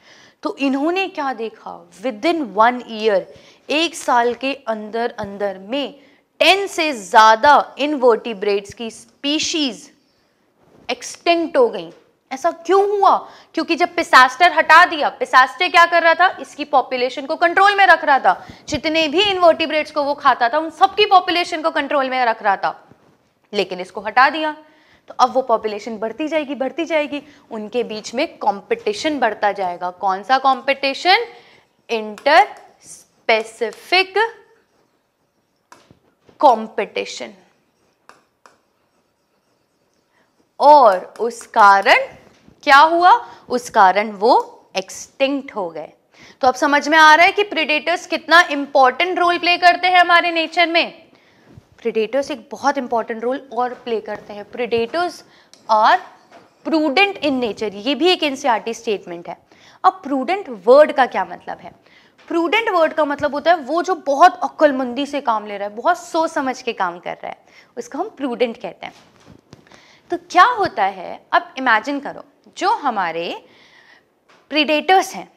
तो इन्होंने क्या देखा विद इन वन ईयर एक साल के अंदर अंदर में टेन से ज़्यादा इनवर्टिब्रेट्स की स्पीशीज़ एक्सटिंक्ट हो गई ऐसा क्यों हुआ क्योंकि जब पिसास्टर हटा दिया पिसास्टर क्या कर रहा था इसकी पॉपुलेशन को कंट्रोल में रख रहा था जितने भी इनवर्टिब्रेट्स को वो खाता था उन सबकी पॉपुलेशन को कंट्रोल में रख रहा था लेकिन इसको हटा दिया तो अब वो पॉपुलेशन बढ़ती जाएगी बढ़ती जाएगी उनके बीच में कंपटीशन बढ़ता जाएगा कौन सा कंपटीशन इंटर स्पेसिफिक कंपटीशन और उस कारण क्या हुआ उस कारण वो एक्सटिंक्ट हो गए तो अब समझ में आ रहा है कि प्रिडेटर्स कितना इंपॉर्टेंट रोल प्ले करते हैं हमारे नेचर में प्रिडेटर्स एक बहुत इंपॉर्टेंट रोल और प्ले करते हैं predators are prudent in nature ये भी एक एनसीआरटी स्टेटमेंट है अब प्रूडेंट वर्ड का क्या मतलब है प्रूडेंट वर्ड का मतलब होता है वो जो बहुत अक्लमंदी से काम ले रहा है बहुत सोच समझ के काम कर रहा है उसको हम प्रूडेंट कहते हैं तो क्या होता है अब इमेजिन करो जो हमारे प्रिडेटर्स हैं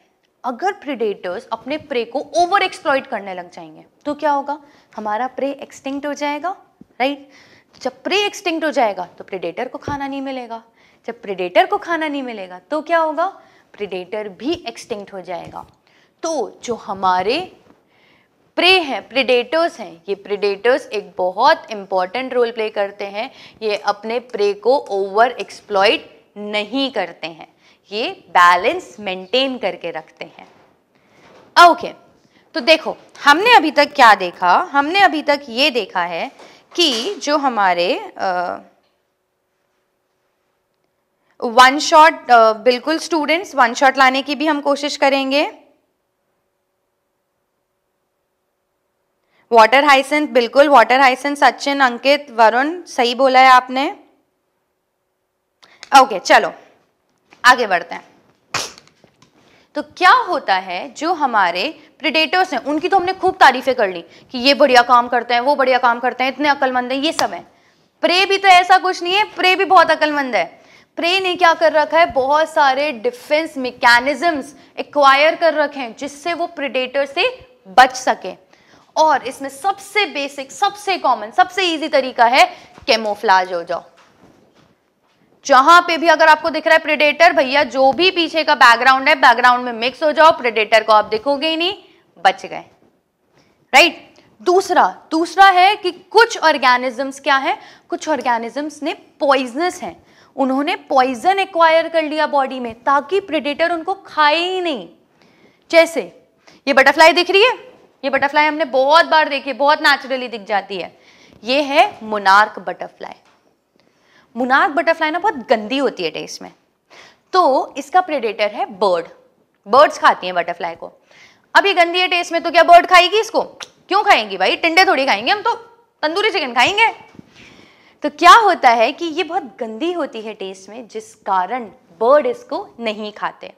अगर प्रिडेटर्स अपने प्रे को ओवर एक्सप्लॉइट करने लग जाएंगे तो क्या होगा हमारा प्रे एक्सटिंक्ट हो जाएगा राइट जब प्रे एक्सटिंक्ट हो जाएगा तो प्रिडेटर को खाना नहीं मिलेगा जब प्रिडेटर को खाना नहीं मिलेगा तो क्या होगा प्रिडेटर भी एक्सटिंक्ट हो जाएगा तो जो हमारे प्रे हैं प्रिडेटर्स हैं ये प्रिडेटर्स एक बहुत इम्पॉर्टेंट रोल प्ले करते हैं ये अपने प्रे को ओवर एक्सप्लॉयड नहीं करते हैं ये बैलेंस मेंटेन करके रखते हैं ओके okay, तो देखो हमने अभी तक क्या देखा हमने अभी तक ये देखा है कि जो हमारे वन शॉट बिल्कुल स्टूडेंट्स वन शॉट लाने की भी हम कोशिश करेंगे वाटर हाइसेंस बिल्कुल वाटर हाइसेंस सचिन अंकित वरुण सही बोला है आपने ओके okay, चलो आगे बढ़ते हैं तो क्या होता है जो हमारे प्रिडेटर्स हैं उनकी तो हमने खूब तारीफें कर ली कि ये बढ़िया काम करते हैं वो बढ़िया काम करते हैं इतने अकलमंद हैं ये सब है प्रे भी तो ऐसा कुछ नहीं है प्रे भी बहुत अकलमंद है प्रे ने क्या कर रखा है बहुत सारे डिफेंस मेकेनिजम्स एक्वायर कर रखे हैं जिससे वो प्रिडेटर से बच सके और इसमें सबसे बेसिक सबसे कॉमन सबसे इजी तरीका है केमोफ्लाज हो जाओ जहां पे भी अगर आपको दिख रहा है प्रेडेटर भैया जो भी पीछे का बैकग्राउंड है बैकग्राउंड में मिक्स हो जाओ प्रेडेटर को आप देखोगे ही नहीं बच गए राइट दूसरा दूसरा है कि कुछ ऑर्गेनिजम्स क्या है कुछ ऑर्गेनिजम्स ने पॉइजनस हैं उन्होंने पॉइजन एक्वायर कर लिया बॉडी में ताकि प्रेडेटर उनको खाए ही नहीं जैसे ये बटरफ्लाई दिख रही है ये बटरफ्लाई हमने बहुत बार देखी है बहुत नेचुरली दिख जाती है ये है मुनार्क बटरफ्लाई मुनार्क बटरफ्लाई ना बहुत गंदी होती है टेस्ट में तो इसका प्रेडेटर है बर्ड बर्ड्स खाती हैं बटरफ्लाई को अब ये गंदी है टेस्ट में तो क्या बर्ड खाएगी इसको क्यों खाएंगी भाई टिंडे थोड़ी खाएंगे हम तो तंदूरी चिकन खाएंगे तो क्या होता है कि ये बहुत गंदी होती है टेस्ट में जिस कारण बर्ड इसको नहीं खाते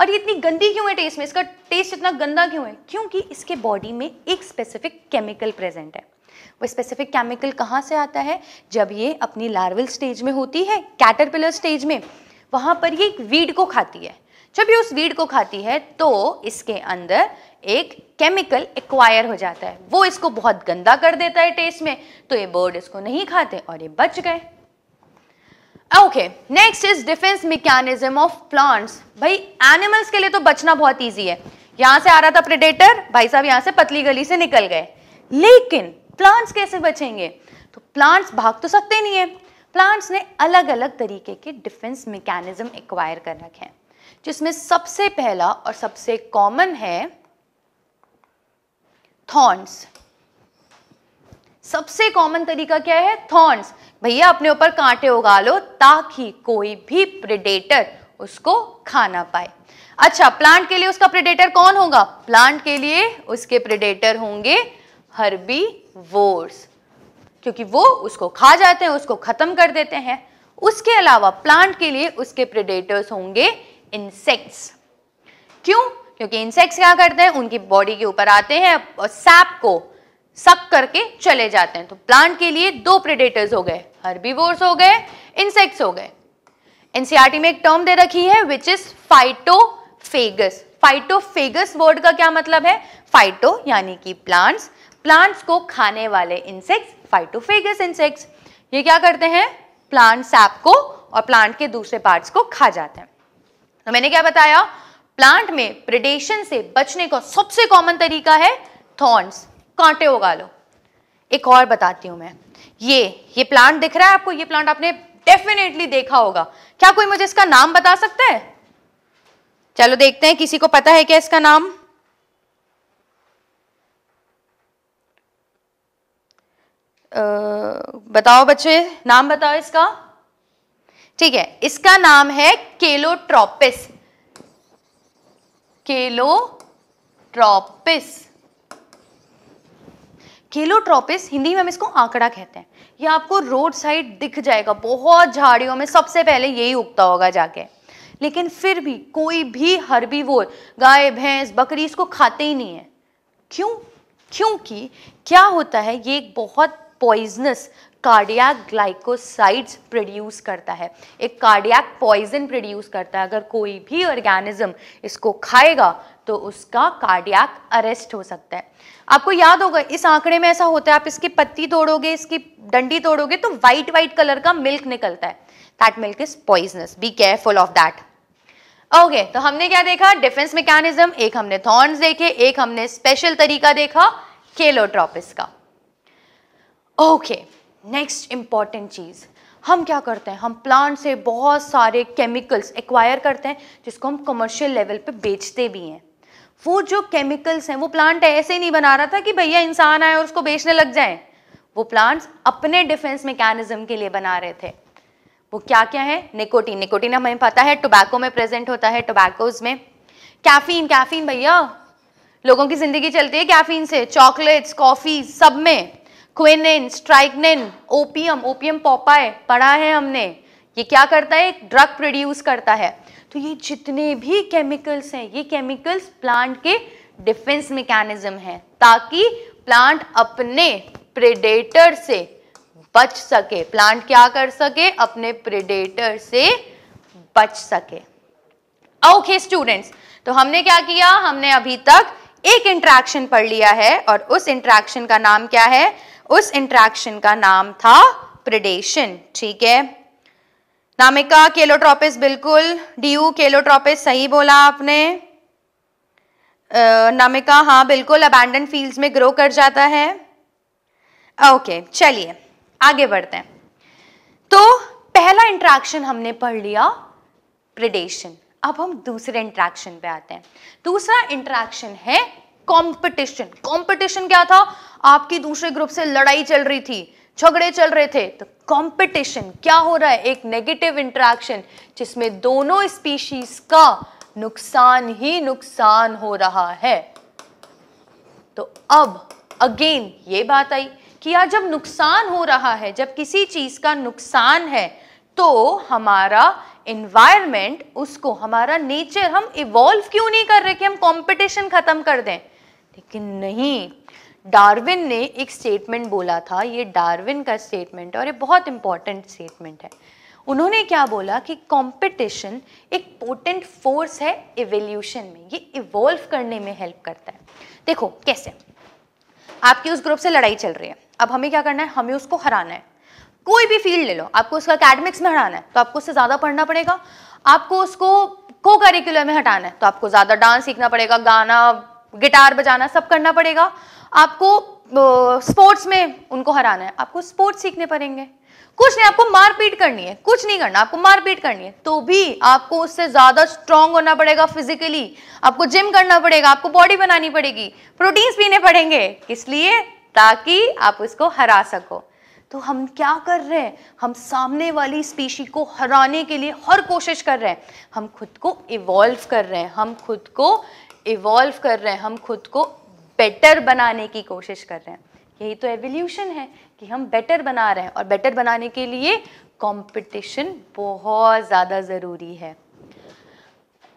और ये इतनी गंदी क्यों है टेस्ट में इसका टेस्ट इतना गंदा क्यों है क्योंकि इसके बॉडी में एक स्पेसिफिक केमिकल प्रेजेंट है वो स्पेसिफिक केमिकल कहाँ से आता है जब ये अपनी लार्वल स्टेज में होती है कैटरपिलर स्टेज में वहाँ पर ये एक वीड को खाती है जब ये उस वीड को खाती है तो इसके अंदर एक केमिकल एक्वायर हो जाता है वो इसको बहुत गंदा कर देता है टेस्ट में तो ये बर्ड इसको नहीं खाते और ये बच गए okay next is defence mechanism of plants भाई एनिमल्स के लिए तो बचना बहुत ईजी है यहां से आ रहा था प्रेडेटर भाई साहब यहां से पतली गली से निकल गए लेकिन प्लांट्स कैसे बचेंगे तो प्लांट्स भाग तो सकते नहीं है प्लांट्स ने अलग अलग तरीके के डिफेंस मैकेनिज्म एक्वायर कर रखे हैं जिसमें सबसे पहला और सबसे कॉमन है थॉर्न्स सबसे कॉमन तरीका क्या है थॉर्न्स भैया अपने ऊपर कांटे उगा लो ताकि कोई भी प्रिडेटर उसको खा ना पाए अच्छा प्लांट के लिए उसका प्रिडेटर कौन होगा प्लांट के लिए उसके प्रिडेटर होंगे हर्बी वोर्स क्योंकि वो उसको खा जाते हैं उसको ख़त्म कर देते हैं उसके अलावा प्लांट के लिए उसके प्रिडेटर्स होंगे इंसेक्ट्स क्यों क्योंकि इंसेक्ट्स क्या करते हैं उनकी बॉडी के ऊपर आते हैं और सैप को सक करके चले जाते हैं तो प्लांट के लिए दो प्रेडेटर्स हो गए हर्बीवोर्स हो गए इंसेक्ट्स हो गए एनसीईआरटी e में एक टर्म दे रखी है which is phytophagous phytophagous word का क्या मतलब है फाइटो यानी कि प्लांट्स प्लांट्स को खाने वाले इंसेक्ट्स फाइटोफेगस इंसेक्ट्स ये क्या करते हैं प्लांट सैप को और प्लांट के दूसरे पार्ट्स को खा जाते हैं तो मैंने क्या बताया प्लांट में प्रिडेशन से बचने का सबसे कॉमन तरीका है थॉर्न्स कांटे उगा लो एक और बताती हूं मैं ये ये प्लांट दिख रहा है आपको ये प्लांट आपने डेफिनेटली देखा होगा क्या कोई मुझे इसका नाम बता सकता है चलो देखते हैं किसी को पता है क्या इसका नाम आ, बताओ बच्चे नाम बताओ इसका ठीक है इसका नाम है केलोट्रोपिस केलोट्रोपिस ट्रॉपिस हिंदी में हम इसको आंकड़ा कहते हैं ये आपको रोड साइड दिख जाएगा बहुत झाड़ियों में सबसे पहले यही उगता होगा जाके लेकिन फिर भी कोई भी वो गाय भैंस बकरी इसको खाते ही नहीं है क्यों क्योंकि क्या होता है ये एक बहुत पॉइजनस कार्डिया ग्लाइकोसाइड्स प्रोड्यूस करता है एक कार्डियक पॉइजन प्रोड्यूस करता है अगर कोई भी ऑर्गेनिज्म इसको खाएगा तो उसका कार्डियक अरेस्ट हो सकता है आपको याद होगा इस आंकड़े में ऐसा होता है आप इसकी पत्ती तोड़ोगे इसकी डंडी तोड़ोगे तो व्हाइट व्हाइट कलर का मिल्क निकलता है that milk is poisonous be careful of that okay तो हमने क्या देखा डिफेंस मैकेनिज्म एक हमने थॉर्न्स देखे एक हमने स्पेशल तरीका देखा केलोट्रॉपिस का ओके नेक्स्ट इंपॉर्टेंट चीज हम क्या करते हैं हम प्लांट से बहुत सारे केमिकल्स एक्वायर करते हैं जिसको हम कमर्शियल लेवल पे बेचते भी हैं वो जो केमिकल्स हैं वो प्लांट ऐसे ही नहीं बना रहा था कि भैया इंसान आए और उसको बेचने लग जाए वो प्लांट्स अपने डिफेंस मैकेनिज्म के लिए बना रहे थे वो क्या क्या है निकोटीन निकोटीन हमें पता है टोबैको में प्रेजेंट होता है टोबैकोज में कैफीन कैफीन भैया लोगों की जिंदगी चलती है कैफीन से चॉकलेट्स कॉफी सब में quinine strychnine opium opium poppy पढ़ा है हमने ये क्या करता है ड्रग प्रोड्यूस करता है तो ये जितने भी केमिकल्स हैं ये केमिकल्स प्लांट के डिफेंस मैकेनिज्म है ताकि प्लांट अपने प्रेडेटर से बच सके प्लांट क्या कर सके अपने प्रेडेटर से बच सके ओके स्टूडेंट्स तो हमने क्या किया हमने अभी तक एक इंट्रैक्शन पढ़ लिया है और उस इंट्रैक्शन का नाम क्या है उस इंट्रैक्शन का नाम था प्रेडेशन ठीक है नामिका केलोट्रोपिस बिल्कुल डीयू केलोट्रोपिस सही बोला आपने नामिका हाँ बिल्कुल अबैंडन फील्ड्स में ग्रो कर जाता है ओके चलिए आगे बढ़ते हैं तो पहला इंट्रैक्शन हमने पढ़ लिया प्रिडेशन अब हम दूसरे इंट्रैक्शन पे आते हैं दूसरा इंट्रैक्शन है कंपटीशन कंपटीशन क्या था आपकी दूसरे ग्रुप से लड़ाई चल रही थी झगड़े चल रहे थे तो कंपटीशन क्या हो रहा है एक नेगेटिव इंटरेक्शन जिसमें दोनों स्पीशीज का नुकसान ही नुकसान हो रहा है तो अब अगेन ये बात आई कि यार जब नुकसान हो रहा है जब किसी चीज़ का नुकसान है तो हमारा इन्वायरमेंट उसको हमारा नेचर हम इवॉल्व क्यों नहीं कर रहे कि हम कंपटीशन ख़त्म कर दें लेकिन नहीं डार्विन ने एक स्टेटमेंट बोला था ये डार्विन का स्टेटमेंट और ये बहुत इंपॉर्टेंट स्टेटमेंट है उन्होंने क्या बोला कि कंपटीशन एक पोटेंट फोर्स है इवोल्यूशन में ये इवॉल्व करने में हेल्प करता है देखो कैसे आपकी उस ग्रुप से लड़ाई चल रही है अब हमें क्या करना है हमें उसको हराना है कोई भी फील्ड ले लो आपको उसका अकेडमिक्स में हराना है तो आपको उससे ज़्यादा पढ़ना पड़ेगा आपको उसको को करिकुलर में हटाना है तो आपको ज़्यादा डांस सीखना पड़ेगा गाना गिटार बजाना सब करना पड़ेगा आपको स्पोर्ट्स में उनको हराना है आपको स्पोर्ट्स सीखने पड़ेंगे कुछ नहीं आपको मारपीट करनी है कुछ नहीं करना आपको मारपीट करनी है तो भी आपको उससे ज़्यादा स्ट्रांग होना पड़ेगा फिजिकली आपको जिम करना पड़ेगा आपको बॉडी बनानी पड़ेगी प्रोटीन्स पीने पड़ेंगे इसलिए ताकि आप उसको हरा सको तो हम क्या कर रहे हैं हम सामने वाली स्पीशी को हराने के लिए हर कोशिश कर रहे हैं हम खुद को इवॉल्व कर रहे हैं हम खुद को इवॉल्व कर रहे हैं हम खुद को बेटर बनाने की कोशिश कर रहे हैं यही तो एवोल्यूशन है कि हम बेटर बना रहे हैं और बेटर बनाने के लिए कंपटीशन बहुत ज़्यादा ज़रूरी है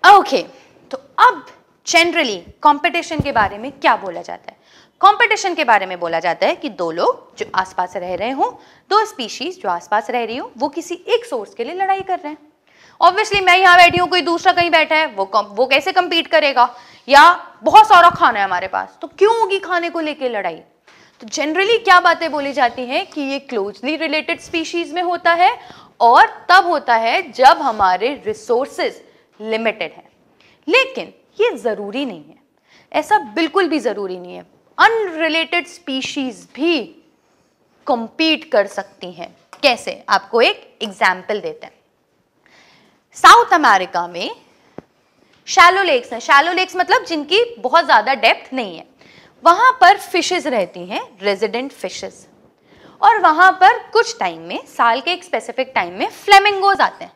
ओके okay, तो अब जनरली कंपटीशन के बारे में क्या बोला जाता है कंपटीशन के बारे में बोला जाता है कि दो लोग जो आसपास रह रहे हों दो स्पीशीज जो आसपास रह रही हो वो किसी एक सोर्स के लिए लड़ाई कर रहे हैं ऑब्वियसली मैं यहाँ बैठी हूँ कोई दूसरा कहीं बैठा है वो वो कैसे कम्पीट करेगा या बहुत सारा खाना है हमारे पास तो क्यों होगी खाने को लेके लड़ाई तो जनरली क्या बातें बोली जाती हैं कि ये क्लोजली रिलेटेड स्पीशीज में होता है और तब होता है जब हमारे रिसोर्सेज लिमिटेड हैं लेकिन ये ज़रूरी नहीं है ऐसा बिल्कुल भी ज़रूरी नहीं है अनरिलेटेड स्पीशीज भी कंपीट कर सकती हैं कैसे आपको एक एग्जाम्पल देते हैं साउथ अमेरिका में शैलो लेक्स हैं शैलो लेक्स मतलब जिनकी बहुत ज़्यादा डेप्थ नहीं है वहाँ पर फिशेस रहती हैं रेजिडेंट फिशेस और वहाँ पर कुछ टाइम में साल के एक स्पेसिफिक टाइम में फ्लेमिंगोज आते हैं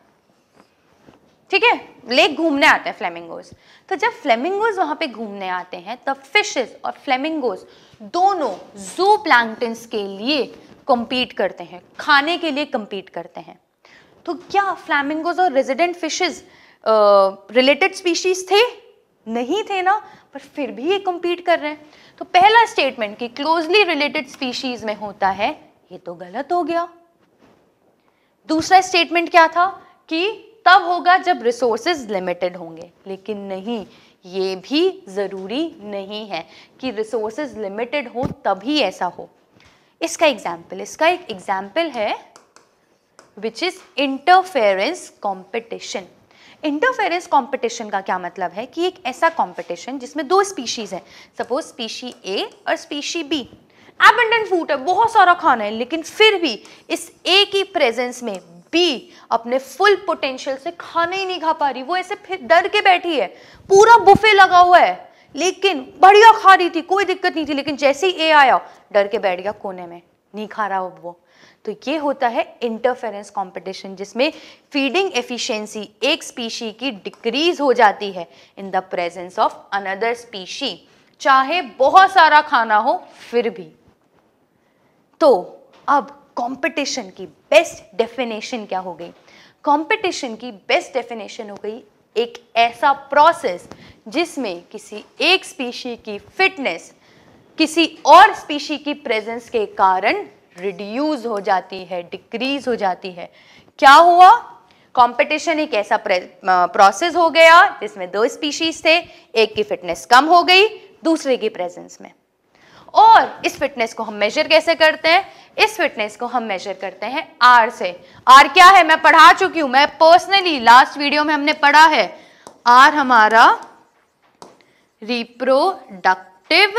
ठीक है लेक घूमने आते हैं फ्लेमिंगोज तो जब फ्लेमिंगोज वहाँ पे घूमने आते हैं तब फिशेस और फ्लेमिंगोज दोनों जू प्लैंक्टन्स के लिए कम्पीट करते हैं खाने के लिए कम्पीट करते हैं तो क्या फ्लैमिंगोज और resident fishes related uh, species थे नहीं थे ना पर फिर भी ये कम्पीट कर रहे हैं तो पहला स्टेटमेंट कि क्लोजली रिलेटेड स्पीशीज में होता है ये तो गलत हो गया दूसरा स्टेटमेंट क्या था कि तब होगा जब रिसोर्सेज लिमिटेड होंगे लेकिन नहीं ये भी ज़रूरी नहीं है कि रिसोर्सेज लिमिटेड हो तभी ऐसा हो इसका एग्जाम्पल इसका एक एग्जाम्पल है which is interference competition interference competition का क्या मतलब है कि एक ऐसा कंपटीशन जिसमें दो स्पीशीज़ हैं सपोज स्पीशी ए और स्पीशी बी एबंडेंट फूड है बहुत सारा खाना है लेकिन फिर भी इस ए की प्रेजेंस में बी अपने फुल पोटेंशियल से खाना ही नहीं खा पा रही वो ऐसे फिर डर के बैठी है पूरा बुफे लगा हुआ है लेकिन बढ़िया खा रही थी कोई दिक्कत नहीं थी लेकिन जैसे ही ए आया डर के बैठ गया कोने में नहीं खा रहा वो तो ये होता है इंटरफेरेंस कंपटीशन जिसमें फीडिंग एफिशिएंसी एक स्पीशी की डिक्रीज हो जाती है in the presence of another species चाहे बहुत सारा खाना हो फिर भी तो अब कंपटीशन की बेस्ट डेफिनेशन क्या हो गई कंपटीशन की बेस्ट डेफिनेशन हो गई एक ऐसा प्रोसेस जिसमें किसी एक स्पीशी की फिटनेस किसी और स्पीशी की प्रेजेंस के कारण रिड्यूज हो जाती है डिक्रीज हो जाती है क्या हुआ कंपटीशन एक ऐसा प्रोसेस हो गया जिसमें दो स्पीशीज थे एक की फिटनेस कम हो गई दूसरे की प्रेजेंस में और इस फिटनेस को हम मेजर कैसे करते हैं इस फिटनेस को हम मेजर करते हैं आर से आर क्या है मैं पढ़ा चुकी हूं मैं पर्सनली लास्ट वीडियो में हमने पढ़ा है आर हमारा रिप्रोडक्टिव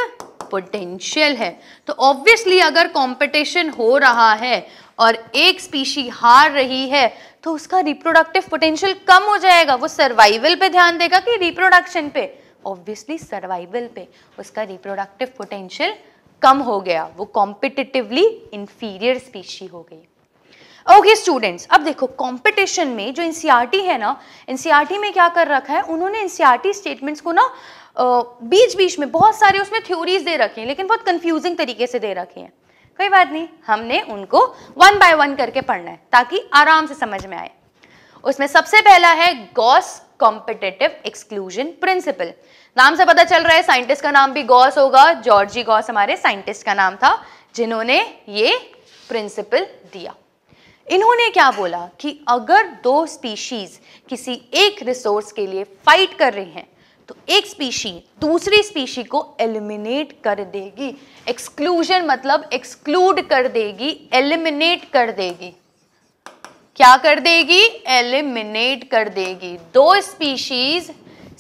पोटेंशियल है तो ऑब्वियसली अगर कंपटीशन हो रहा है और एक स्पीशी हार रही है तो उसका रिप्रोडक्टिव पोटेंशियल कम हो जाएगा वो सर्वाइवल पे ध्यान देगा कि रिप्रोडक्शन पे ऑब्वियसली सर्वाइवल पे उसका रिप्रोडक्टिव पोटेंशियल कम हो गया वो कॉम्पिटिटिवली इन्फीरियर स्पीशी हो गई ओके okay, स्टूडेंट्स अब देखो कंपटीशन में जो एनसीआरटी है ना एनसीआरटी में क्या कर रखा है उन्होंने एनसीआरटी स्टेटमेंट्स को ना बीच बीच में बहुत सारे उसमें थ्योरीज दे रखी हैं लेकिन बहुत कंफ्यूजिंग तरीके से दे रखी हैं कोई बात नहीं हमने उनको वन बाय वन करके पढ़ना है ताकि आराम से समझ में आए उसमें सबसे पहला है गॉस कॉम्पिटेटिव एक्सक्लूजन प्रिंसिपल नाम से पता चल रहा है साइंटिस्ट का नाम भी गॉस होगा जॉर्जी गॉस हमारे साइंटिस्ट का नाम था जिन्होंने ये प्रिंसिपल दिया इन्होंने क्या बोला कि अगर दो स्पीशीज किसी एक रिसोर्स के लिए फाइट कर रही हैं तो एक स्पीशी दूसरी स्पीशी को एलिमिनेट कर देगी एक्सक्लूजन मतलब एक्सक्लूड कर देगी एलिमिनेट कर देगी क्या कर देगी एलिमिनेट कर देगी दो स्पीशीज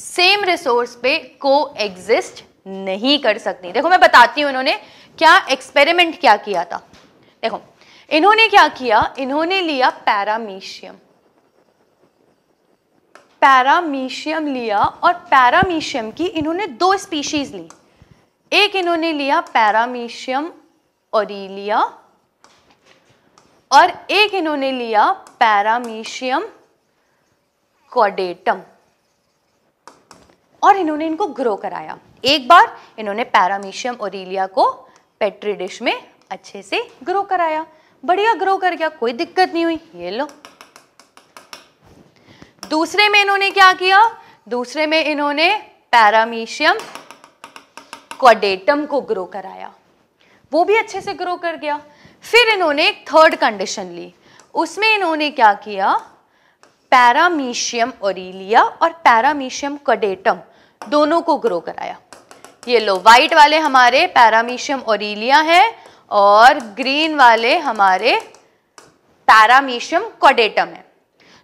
सेम रिसोर्स पे को एग्जिस्ट नहीं कर सकती देखो मैं बताती हूं इन्होंने क्या एक्सपेरिमेंट क्या किया था देखो इन्होंने क्या किया इन्होंने लिया पैरामीशियम पैरामीशियम लिया और पैरामीशियम की इन्होंने दो स्पीशीज ली एक इन्होंने लिया पैरामीशियम ओरिलिया और एक इन्होंने लिया पैरामीशियम कॉडेटम और इन्होंने इनको ग्रो कराया एक बार इन्होंने पैरामीशियम ओरिलिया को पेट्री डिश में अच्छे से ग्रो कराया बढ़िया ग्रो कर गया कोई दिक्कत नहीं हुई ये लो दूसरे में इन्होंने क्या किया दूसरे में इन्होंने पैरामीशियम क्वाडेटम को ग्रो कराया वो भी अच्छे से ग्रो कर गया फिर इन्होंने एक थर्ड कंडीशन ली उसमें इन्होंने क्या किया पैरामीशियम ओरिलिया और पैरामीशियम कडेटम दोनों को ग्रो कराया ये लो वाइट वाले हमारे पैरामीशियम ओरिलिया है और ग्रीन वाले हमारे पैरामीशियम कडेटम है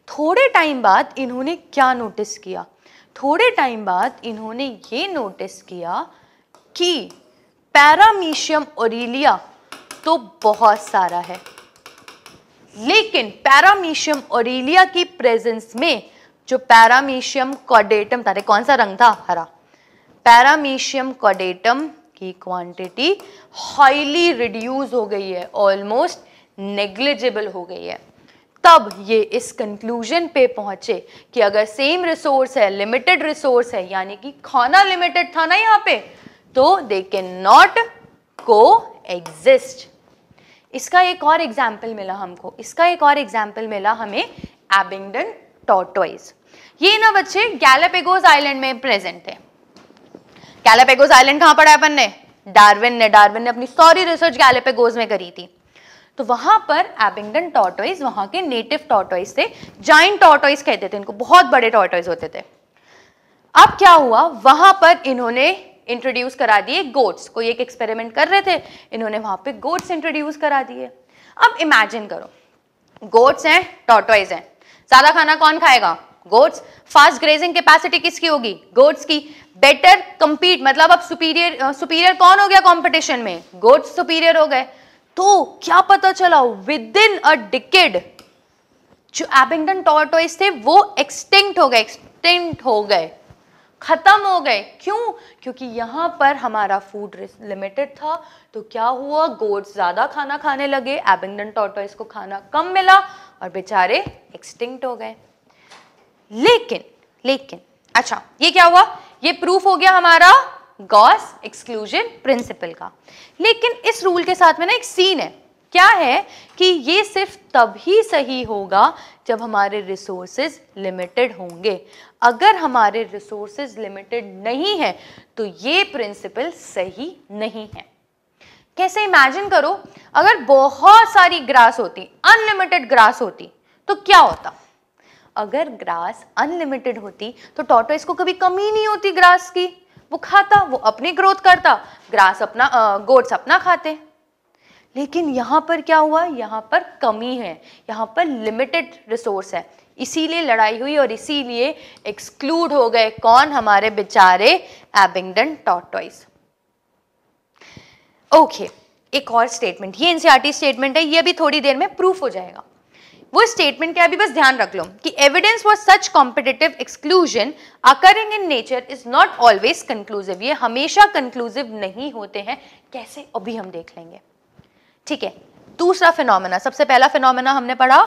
थोड़े टाइम बाद इन्होंने क्या नोटिस किया थोड़े टाइम बाद इन्होंने ये नोटिस किया कि पैरामीशियम ओरिलिया तो बहुत सारा है लेकिन पैरामीशियम ओरिलिया की प्रेजेंस में जो पैरामीशियम कॉडेटम था कौन सा रंग था हरा पैरामीशियम कॉडेटम की क्वांटिटी हाईली रिड्यूस हो गई है ऑलमोस्ट नेग्लिजिबल हो गई है तब ये इस कंक्लूजन पे पहुंचे कि अगर सेम रिसोर्स है लिमिटेड रिसोर्स है यानी कि खाना लिमिटेड था ना यहां पे तो दे केन नॉट को एग्जिस्ट इसका एक और एग्जाम्पल मिला हमको इसका एक और एग्जाम्पल मिला हमें एबिंगडन टॉटोइज ये ना बच्चे गैलापेगोज आइलैंड में प्रेजेंट है गैलापेगोज आइलैंड कहां पड़ा है अपन ने डार्विन ने डार्विन ने अपनी सॉरी रिसर्च गैलापेगोज में करी थी तो वहां पर एबिंगडन टॉटोइज वहां के नेटिव टॉटोइज थे जाइंट टॉटोइज कहते थे इनको बहुत बड़े टॉटोइज होते थे अब क्या हुआ वहां पर इन्होंने इंट्रोड्यूस करा दिए गोट्स कोई एक एक्सपेरिमेंट कर रहे थे इन्होंने वहां पे गोट्स इंट्रोड्यूस करा दिए अब इमेजिन करो गोट्स हैं टॉटोइज हैं ज़्यादा खाना कौन खाएगा गोट्स फास्ट ग्रेजिंग कैपेसिटी किसकी होगी गोट्स की बेटर कंपीट मतलब अब सुपीरियर सुपीरियर कौन हो गया कंपटीशन में गोट्स सुपीरियर हो गए तो क्या पता चला विद इन अ डिकेड जो एबिंगटन टॉर्टोइस थे वो एक्सटिंक्ट हो गए एक्सटिंक्ट हो गए खत्म हो गए क्यों क्योंकि यहां पर हमारा फूड लिमिटेड था तो क्या हुआ गोड्स ज़्यादा खाना खाने लगे एबिंगटन टॉर्टोइस को खाना कम मिला और बेचारे एक्सटिंक्ट हो गए लेकिन लेकिन अच्छा ये क्या हुआ ये प्रूफ हो गया हमारा गॉस एक्सक्लूजन प्रिंसिपल का लेकिन इस रूल के साथ में ना एक सीन है क्या है कि ये सिर्फ तभी सही होगा जब हमारे रिसोर्सेज लिमिटेड होंगे अगर हमारे रिसोर्सेज लिमिटेड नहीं है तो ये प्रिंसिपल सही नहीं है कैसे इमेजिन करो अगर बहुत सारी ग्रास होती अनलिमिटेड ग्रास होती तो क्या होता अगर ग्रास अनलिमिटेड होती तो टोटो इसको कभी कमी नहीं होती ग्रास की वो खाता वो अपनी ग्रोथ करता ग्रास अपना गोट्स अपना खाते लेकिन यहाँ पर क्या हुआ यहाँ पर कमी है यहाँ पर लिमिटेड रिसोर्स है इसीलिए लड़ाई हुई और इसीलिए एक्सक्लूड हो गए कौन हमारे बेचारे एबिंगडन टॉटॉइस ओके एक और स्टेटमेंट ये एनसीआरटी स्टेटमेंट e है ये भी थोड़ी देर में प्रूफ हो जाएगा वो स्टेटमेंट क्या अभी बस ध्यान रख लो कि evidence for such competitive exclusion occurring in nature is not always conclusive ये हमेशा कंक्लूसिव नहीं होते हैं कैसे अभी हम देख लेंगे ठीक है दूसरा फिनोमेना सबसे पहला फिनोमेना हमने पढ़ा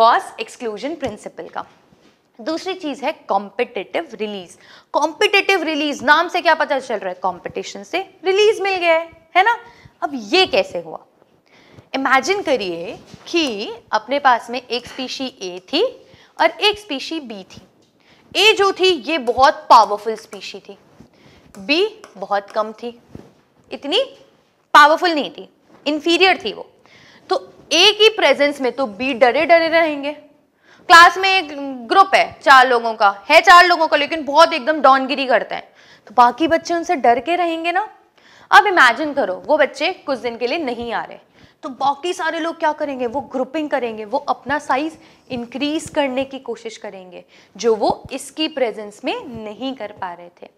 गॉस एक्सक्लूजन प्रिंसिपल का दूसरी चीज है कॉम्पिटेटिव रिलीज कॉम्पिटेटिव रिलीज नाम से क्या पता चल रहा है कॉम्पिटिशन से रिलीज मिल गया है है ना अब ये कैसे हुआ इमेजिन करिए कि अपने पास में एक स्पीशी ए थी और एक स्पीशी बी थी ए जो थी ये बहुत पावरफुल स्पीशी थी बी बहुत कम थी इतनी पावरफुल नहीं थी इन्फीरियर थी वो तो ए की प्रेजेंस में तो बी डरे डरे रहेंगे क्लास में एक ग्रुप है चार लोगों का है चार लोगों का लेकिन बहुत एकदम डॉनगिरी करते हैं तो बाकी बच्चे उनसे डर के रहेंगे ना अब इमेजिन करो वो बच्चे कुछ दिन के लिए नहीं आ रहे तो बाकी सारे लोग क्या करेंगे वो ग्रुपिंग करेंगे वो अपना साइज इंक्रीज करने की कोशिश करेंगे जो वो इसकी प्रेजेंस में नहीं कर पा रहे थे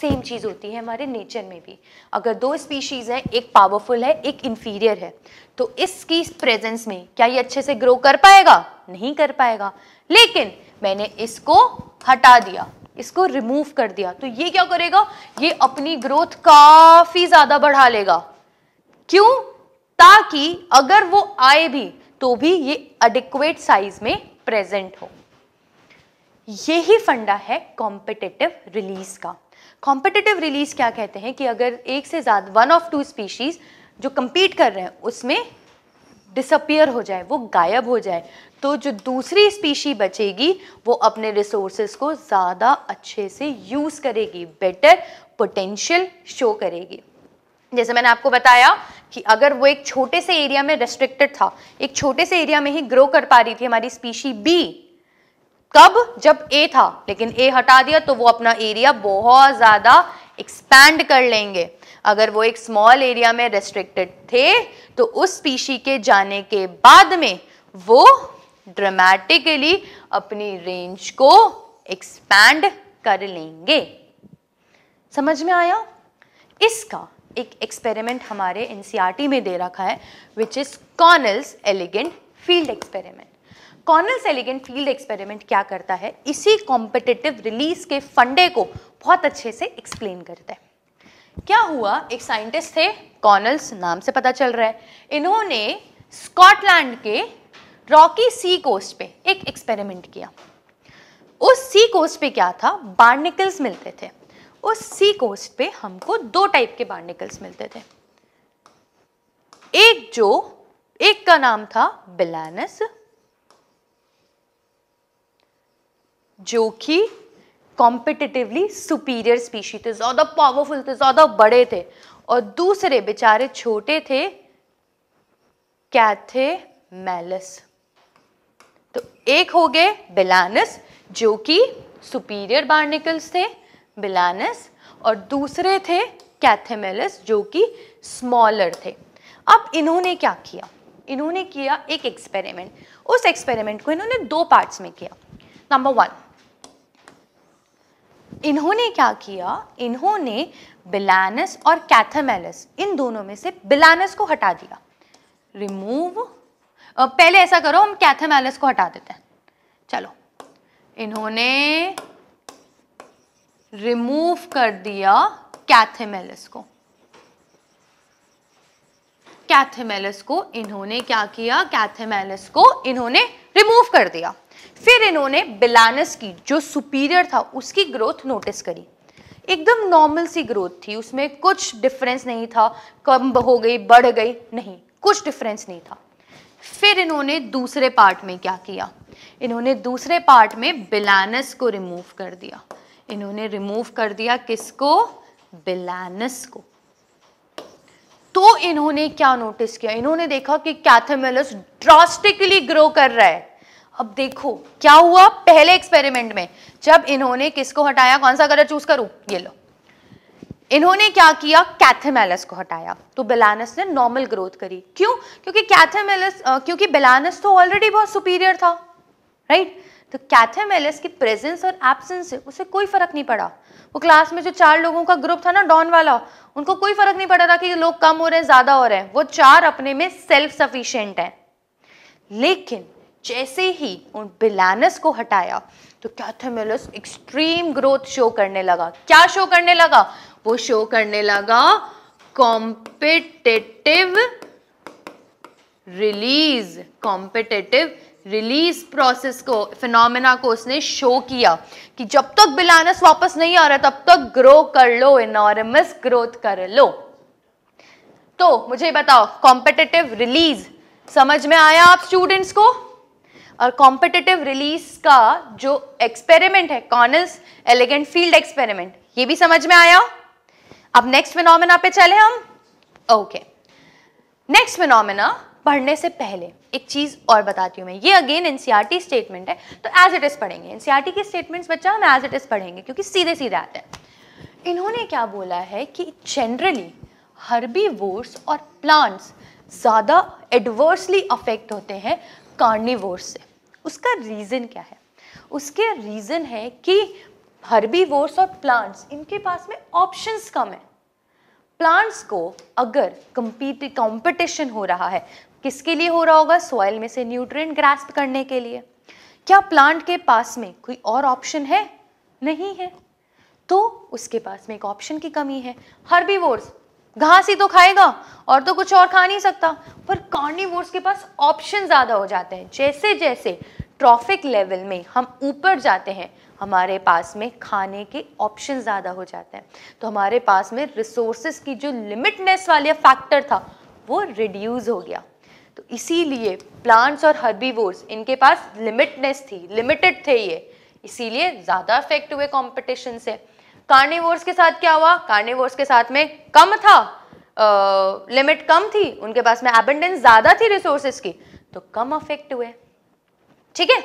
सेम चीज़ होती है हमारे नेचर में भी अगर दो स्पीशीज़ हैं एक पावरफुल है एक इन्फीरियर है तो इसकी प्रेजेंस में क्या ये अच्छे से ग्रो कर पाएगा नहीं कर पाएगा लेकिन मैंने इसको हटा दिया इसको रिमूव कर दिया तो ये क्या करेगा ये अपनी ग्रोथ काफ़ी ज़्यादा बढ़ा लेगा क्यों ताकि अगर वो आए भी तो भी ये अडिक्वेट साइज में प्रेजेंट हो यही फंडा है कॉम्पिटेटिव रिलीज का कॉम्पिटेटिव रिलीज क्या कहते हैं कि अगर एक से ज़्यादा वन ऑफ टू स्पीशीज़ जो कंपीट कर रहे हैं उसमें डिसअपियर हो जाए वो गायब हो जाए तो जो दूसरी स्पीशी बचेगी वो अपने रिसोर्सेज को ज़्यादा अच्छे से यूज़ करेगी बेटर पोटेंशियल शो करेगी जैसे मैंने आपको बताया कि अगर वो एक छोटे से एरिया में रेस्ट्रिक्टेड था एक छोटे से एरिया में ही ग्रो कर पा रही थी हमारी स्पीशी बी कब जब ए था लेकिन ए हटा दिया तो वो अपना एरिया बहुत ज़्यादा एक्सपैंड कर लेंगे अगर वो एक स्मॉल एरिया में रेस्ट्रिक्टेड थे तो उस स्पीशी के जाने के बाद में वो ड्रामेटिकली अपनी रेंज को एक्सपैंड कर लेंगे समझ में आया इसका एक एक्सपेरिमेंट हमारे एन e में दे रखा है which is Connell's elegant field experiment Connell's elegant field experiment क्या करता है इसी कॉम्पिटिटिव रिलीज के फंडे को बहुत अच्छे से एक्सप्लेन करता है क्या हुआ एक साइंटिस्ट थे कॉनल्स नाम से पता चल रहा है इन्होंने स्कॉटलैंड के रॉकी सी कोस्ट पे एक एक्सपेरिमेंट किया उस सी कोस्ट पे क्या था बार्निकल्स मिलते थे उस सी कोस्ट पे हमको दो टाइप के बार्निकल्स मिलते थे एक जो एक का नाम था बिलानस जो कि कॉम्पिटिटिवली सुपीरियर स्पीशी थे ज़्यादा पावरफुल थे ज़्यादा बड़े थे और दूसरे बेचारे छोटे थे कैथे मैलस तो एक हो गए बिलानस जो कि सुपीरियर बार्निकल्स थे बिलानस और दूसरे थे कैथेमेलस जो कि स्मॉलर थे अब इन्होंने क्या किया इन्होंने किया एक एक्सपेरिमेंट उस एक्सपेरिमेंट को इन्होंने दो पार्ट्स में किया नंबर वन इन्होंने क्या किया इन्होंने बिलानस और कैथेमेलस इन दोनों में से बिलानस को हटा दिया रिमूव पहले ऐसा करो हम कैथेमेलस को हटा देते हैं चलो इन्होंने रिमूव कर दिया कैथेमेलिस को कैथेमेलिस को इन्होंने क्या किया कैथेमेलिस को इन्होंने रिमूव कर दिया फिर इन्होंने बिलानस की जो सुपीरियर था उसकी ग्रोथ नोटिस करी एकदम नॉर्मल सी ग्रोथ थी उसमें कुछ डिफरेंस नहीं था कम हो गई बढ़ गई नहीं कुछ डिफरेंस नहीं था फिर इन्होंने दूसरे पार्ट में क्या किया इन्होंने दूसरे पार्ट में बिलानस को रिमूव कर दिया इन्होंने रिमूव कर दिया किसको बिलानस को तो इन्होंने क्या नोटिस किया इन्होंने देखा कि कैथेमेलस ड्रास्टिकली ग्रो कर रहा है अब देखो क्या हुआ पहले एक्सपेरिमेंट में जब इन्होंने किसको हटाया कौन सा कलर चूज करूं ये लो इन्होंने क्या किया कैथेमेलस को हटाया तो बिलानस ने नॉर्मल ग्रोथ करी क्यों क्योंकि कैथेमेलस क्योंकि बिलानस तो ऑलरेडी बहुत सुपीरियर था राइट right? तो कैथेमेलिस की प्रेजेंस और एबसेंस से उसे कोई फर्क नहीं पड़ा वो क्लास में जो चार लोगों का ग्रुप था ना डॉन वाला उनको कोई फर्क नहीं पड़ा था कि लोग कम हो रहे हैं ज़्यादा हो रहे हैं वो चार अपने में सेल्फ सफिशियंट हैं लेकिन जैसे ही उन बिलानस को हटाया तो कैथेमेलस एक्सट्रीम ग्रोथ शो करने लगा क्या शो करने लगा वो शो करने लगा competitive release competitive release process को फिनोमेना को उसने शो किया कि जब तक बिलानस वापस नहीं आ रहा तब तक ग्रो कर लो इनॉर्मस ग्रोथ कर लो तो मुझे बताओ कॉम्पिटेटिव रिलीज समझ में आया आप स्टूडेंट्स को और कॉम्पिटेटिव रिलीज का जो एक्सपेरिमेंट है कॉनल्स एलिगेंट फील्ड एक्सपेरिमेंट ये भी समझ में आया अब नेक्स्ट फिनोमिना पे चले हम ओके नेक्स्ट फिनोमिना पढ़ने से पहले एक चीज़ और बताती हूँ मैं ये अगेन एन स्टेटमेंट है तो एज इट इज़ पढ़ेंगे एन e के स्टेटमेंट्स बच्चा हम एज इट इज़ पढ़ेंगे क्योंकि सीधे सीधे आते हैं इन्होंने क्या बोला है कि जनरली हर्बी और प्लांट्स ज़्यादा एडवर्सली अफेक्ट होते हैं कार्निवोर्स से उसका रीज़न क्या है उसके रीज़न है कि हर्बी और प्लांट्स इनके पास में ऑप्शंस कम है प्लांट्स को अगर कम्पीट कॉम्पिटिशन हो रहा है किसके लिए हो रहा होगा सॉइल में से न्यूट्रिएंट ग्रास्प करने के लिए क्या प्लांट के पास में कोई और ऑप्शन है नहीं है तो उसके पास में एक ऑप्शन की कमी है हर्बीवोर्स घास ही तो खाएगा और तो कुछ और खा नहीं सकता पर कार्निवोर्स के पास ऑप्शन ज़्यादा हो जाते हैं जैसे जैसे ट्रॉफिक लेवल में हम ऊपर जाते हैं हमारे पास में खाने के ऑप्शन ज़्यादा हो जाते हैं तो हमारे पास में रिसोर्सेस की जो लिमिटनेस वाले फैक्टर था वो रिड्यूज़ हो गया तो इसीलिए प्लांट्स और हर्बीवोर्स इनके पास लिमिटनेस थी लिमिटेड थे ये इसीलिए ज़्यादा अफेक्ट हुए कॉम्पिटिशन से कार्निवोर्स के साथ क्या हुआ कार्निवोर्स के साथ में कम था लिमिट uh, कम थी उनके पास में एबेंडेंस ज़्यादा थी रिसोर्सेस की तो कम अफेक्ट हुए ठीक है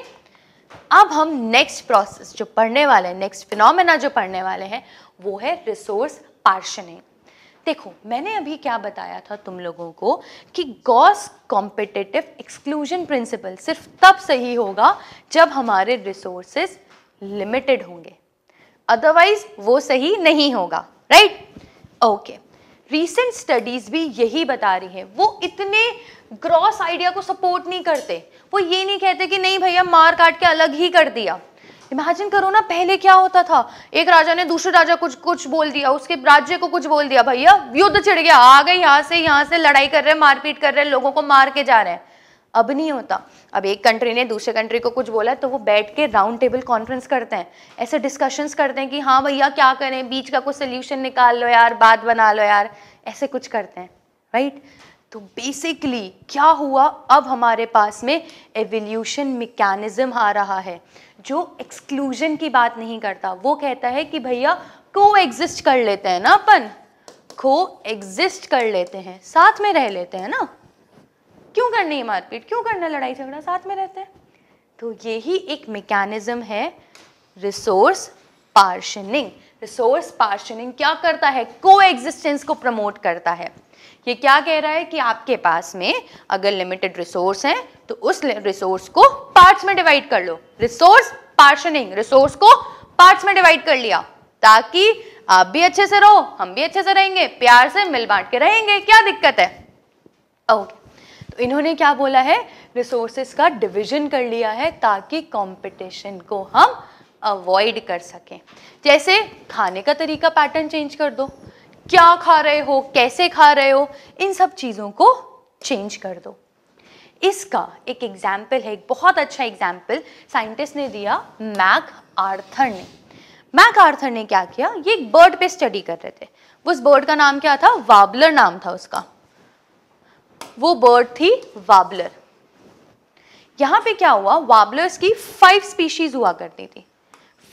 अब हम नेक्स्ट प्रोसेस जो पढ़ने वाले हैं नेक्स्ट फिनोमेना जो पढ़ने वाले हैं वो है रिसोर्स पार्शनिंग देखो मैंने अभी क्या बताया था तुम लोगों को कि गॉस कॉम्पिटेटिव एक्सक्लूजन प्रिंसिपल सिर्फ तब सही होगा जब हमारे रिसोर्सेस लिमिटेड होंगे अदरवाइज वो सही नहीं होगा राइट ओके रीसेंट स्टडीज़ भी यही बता रही हैं वो इतने ग्रॉस आइडिया को सपोर्ट नहीं करते वो ये नहीं कहते कि नहीं भैया मार काट के अलग ही कर दिया इमेजिन करो ना पहले क्या होता था एक राजा ने दूसरे राजा कुछ कुछ बोल दिया उसके राज्य को कुछ बोल दिया भैया युद्ध चिड़ गया आ गए यहाँ से यहाँ से लड़ाई कर रहे हैं मारपीट कर रहे हैं लोगों को मार के जा रहे हैं अब नहीं होता अब एक कंट्री ने दूसरे कंट्री को कुछ बोला तो वो बैठ के राउंड टेबल कॉन्फ्रेंस करते हैं ऐसे डिस्कशंस करते हैं कि हाँ भैया क्या करें बीच का कुछ सोल्यूशन निकाल लो यार बात बना लो यार ऐसे कुछ करते हैं राइट तो बेसिकली क्या हुआ अब हमारे पास में एवोल्यूशन मेकेनिज़्म आ रहा है जो एक्सक्लूजन की बात नहीं करता वो कहता है कि भैया को एग्जिस्ट कर लेते हैं ना अपन को एग्जिस्ट कर लेते हैं साथ में रह लेते हैं ना क्यों करनी है मारपीट क्यों करना लड़ाई झगड़ा साथ में रहते हैं तो यही एक मेकेनिज़्म है रिसोर्स पार्शनिंग रिसोर्स पार्शनिंग क्या करता है को एग्जिस्टेंस को प्रमोट करता है ये क्या कह रहा है कि आपके पास में अगर लिमिटेड रिसोर्स है तो उस रिसोर्स को पार्ट्स में डिवाइड कर लो रिसोर्स पार्शनिंग रिसोर्स को पार्ट्स में डिवाइड कर लिया ताकि आप भी अच्छे से रहो हम भी अच्छे से रहेंगे प्यार से मिल बांट के रहेंगे क्या दिक्कत है ओके तो इन्होंने क्या बोला है रिसोर्सेस का डिविजन कर लिया है ताकि कंपटीशन को हम अवॉइड कर सकें जैसे खाने का तरीका पैटर्न चेंज कर दो क्या खा रहे हो कैसे खा रहे हो इन सब चीज़ों को चेंज कर दो इसका एक एग्जाम्पल है एक बहुत अच्छा एग्जाम्पल साइंटिस्ट ने दिया मैक आर्थर ने मैक आर्थर ने क्या किया ये एक बर्ड पे स्टडी कर रहे थे उस बर्ड का नाम क्या था वाबलर नाम था उसका वो बर्ड थी वाबलर यहाँ पे क्या हुआ वाबलर्स की फाइव स्पीशीज हुआ करती थी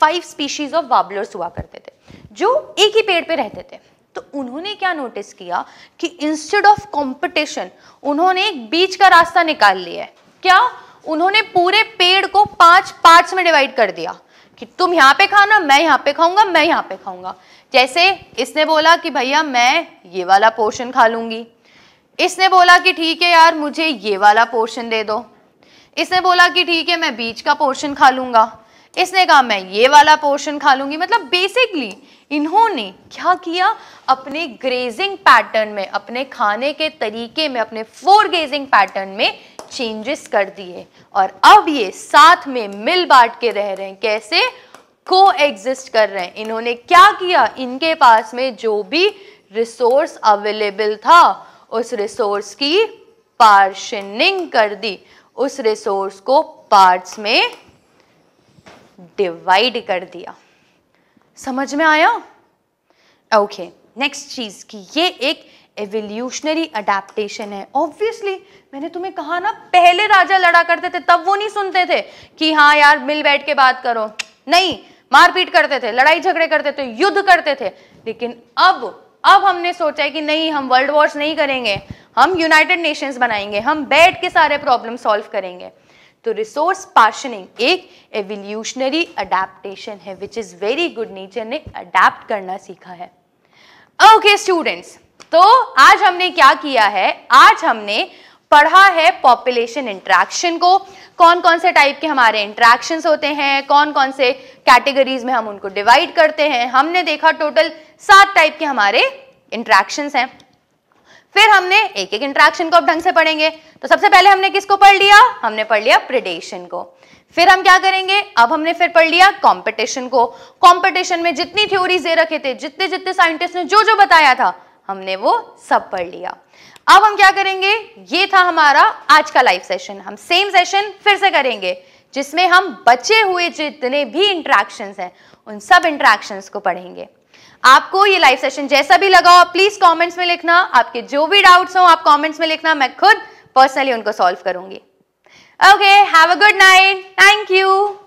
फाइव स्पीशीज ऑफ वाबलर्स हुआ करते थे जो एक ही पेड़ पे रहते थे तो उन्होंने क्या नोटिस किया कि इंस्टेड ऑफ कंपटीशन उन्होंने एक बीच का रास्ता निकाल लिया है क्या उन्होंने पूरे पेड़ को पांच पार्ट्स में डिवाइड कर दिया कि तुम यहाँ पे खाना मैं यहाँ पे खाऊंगा मैं यहाँ पे खाऊंगा जैसे इसने बोला कि भैया मैं ये वाला पोर्शन खा लूंगी इसने बोला कि ठीक है यार मुझे ये वाला पोर्शन दे दो इसने बोला कि ठीक है मैं बीच का पोर्शन खा लूंगा इसने कहा मैं ये वाला पोर्शन खा लूंगी मतलब बेसिकली इन्होंने क्या किया अपने ग्रेजिंग पैटर्न में अपने खाने के तरीके में अपने फोर गेजिंग पैटर्न में चेंजेस कर दिए और अब ये साथ में मिल बांट के रह रहे हैं कैसे को एग्जिस्ट कर रहे हैं इन्होंने क्या किया इनके पास में जो भी रिसोर्स अवेलेबल था उस रिसोर्स की पार्शनिंग कर दी उस रिसोर्स को पार्ट्स में डिवाइड कर दिया समझ में आया ओके नेक्स्ट चीज़ कि ये एक एवोल्यूशनरी अडेप्टेशन है ऑब्वियसली मैंने तुम्हें कहा ना पहले राजा लड़ा करते थे तब वो नहीं सुनते थे कि हाँ यार मिल बैठ के बात करो नहीं मारपीट करते थे लड़ाई झगड़े करते थे युद्ध करते थे लेकिन अब अब हमने सोचा है कि नहीं हम वर्ल्ड वॉर्स नहीं करेंगे हम यूनाइटेड नेशंस बनाएंगे हम बैठ के सारे प्रॉब्लम सॉल्व करेंगे तो रिसोर्स पार्शनिंग एक एवोल्यूशनरी अडेप्टेशन है which is very good nature ने अडेप्ट करना सीखा है ओके okay, स्टूडेंट्स तो आज हमने क्या किया है आज हमने पढ़ा है पॉपुलेशन इंट्रैक्शन को कौन कौन से टाइप के हमारे इंट्रैक्शंस होते हैं कौन कौन से कैटेगरीज में हम उनको डिवाइड करते हैं हमने देखा टोटल सात टाइप के हमारे इंट्रैक्शंस हैं फिर हमने एक एक इंट्रैक्शन को अब ढंग से पढ़ेंगे तो सबसे पहले हमने किसको पढ़ लिया हमने पढ़ लिया प्रिडेशन को फिर हम क्या करेंगे अब हमने फिर पढ़ लिया कंपटीशन को कंपटीशन में जितनी थ्योरीज दे रखे थे जितने जितने साइंटिस्ट ने जो जो बताया था हमने वो सब पढ़ लिया अब हम क्या करेंगे ये था हमारा आज का लाइव सेशन हम सेम सेशन फिर से करेंगे जिसमें हम बचे हुए जितने भी इंट्रैक्शन हैं उन सब इंट्रैक्शन को पढ़ेंगे आपको ये लाइव सेशन जैसा भी लगा हो प्लीज कॉमेंट्स में लिखना आपके जो भी डाउट्स हो आप कॉमेंट्स में लिखना मैं खुद पर्सनली उनको सॉल्व करूंगी okay have a good night thank you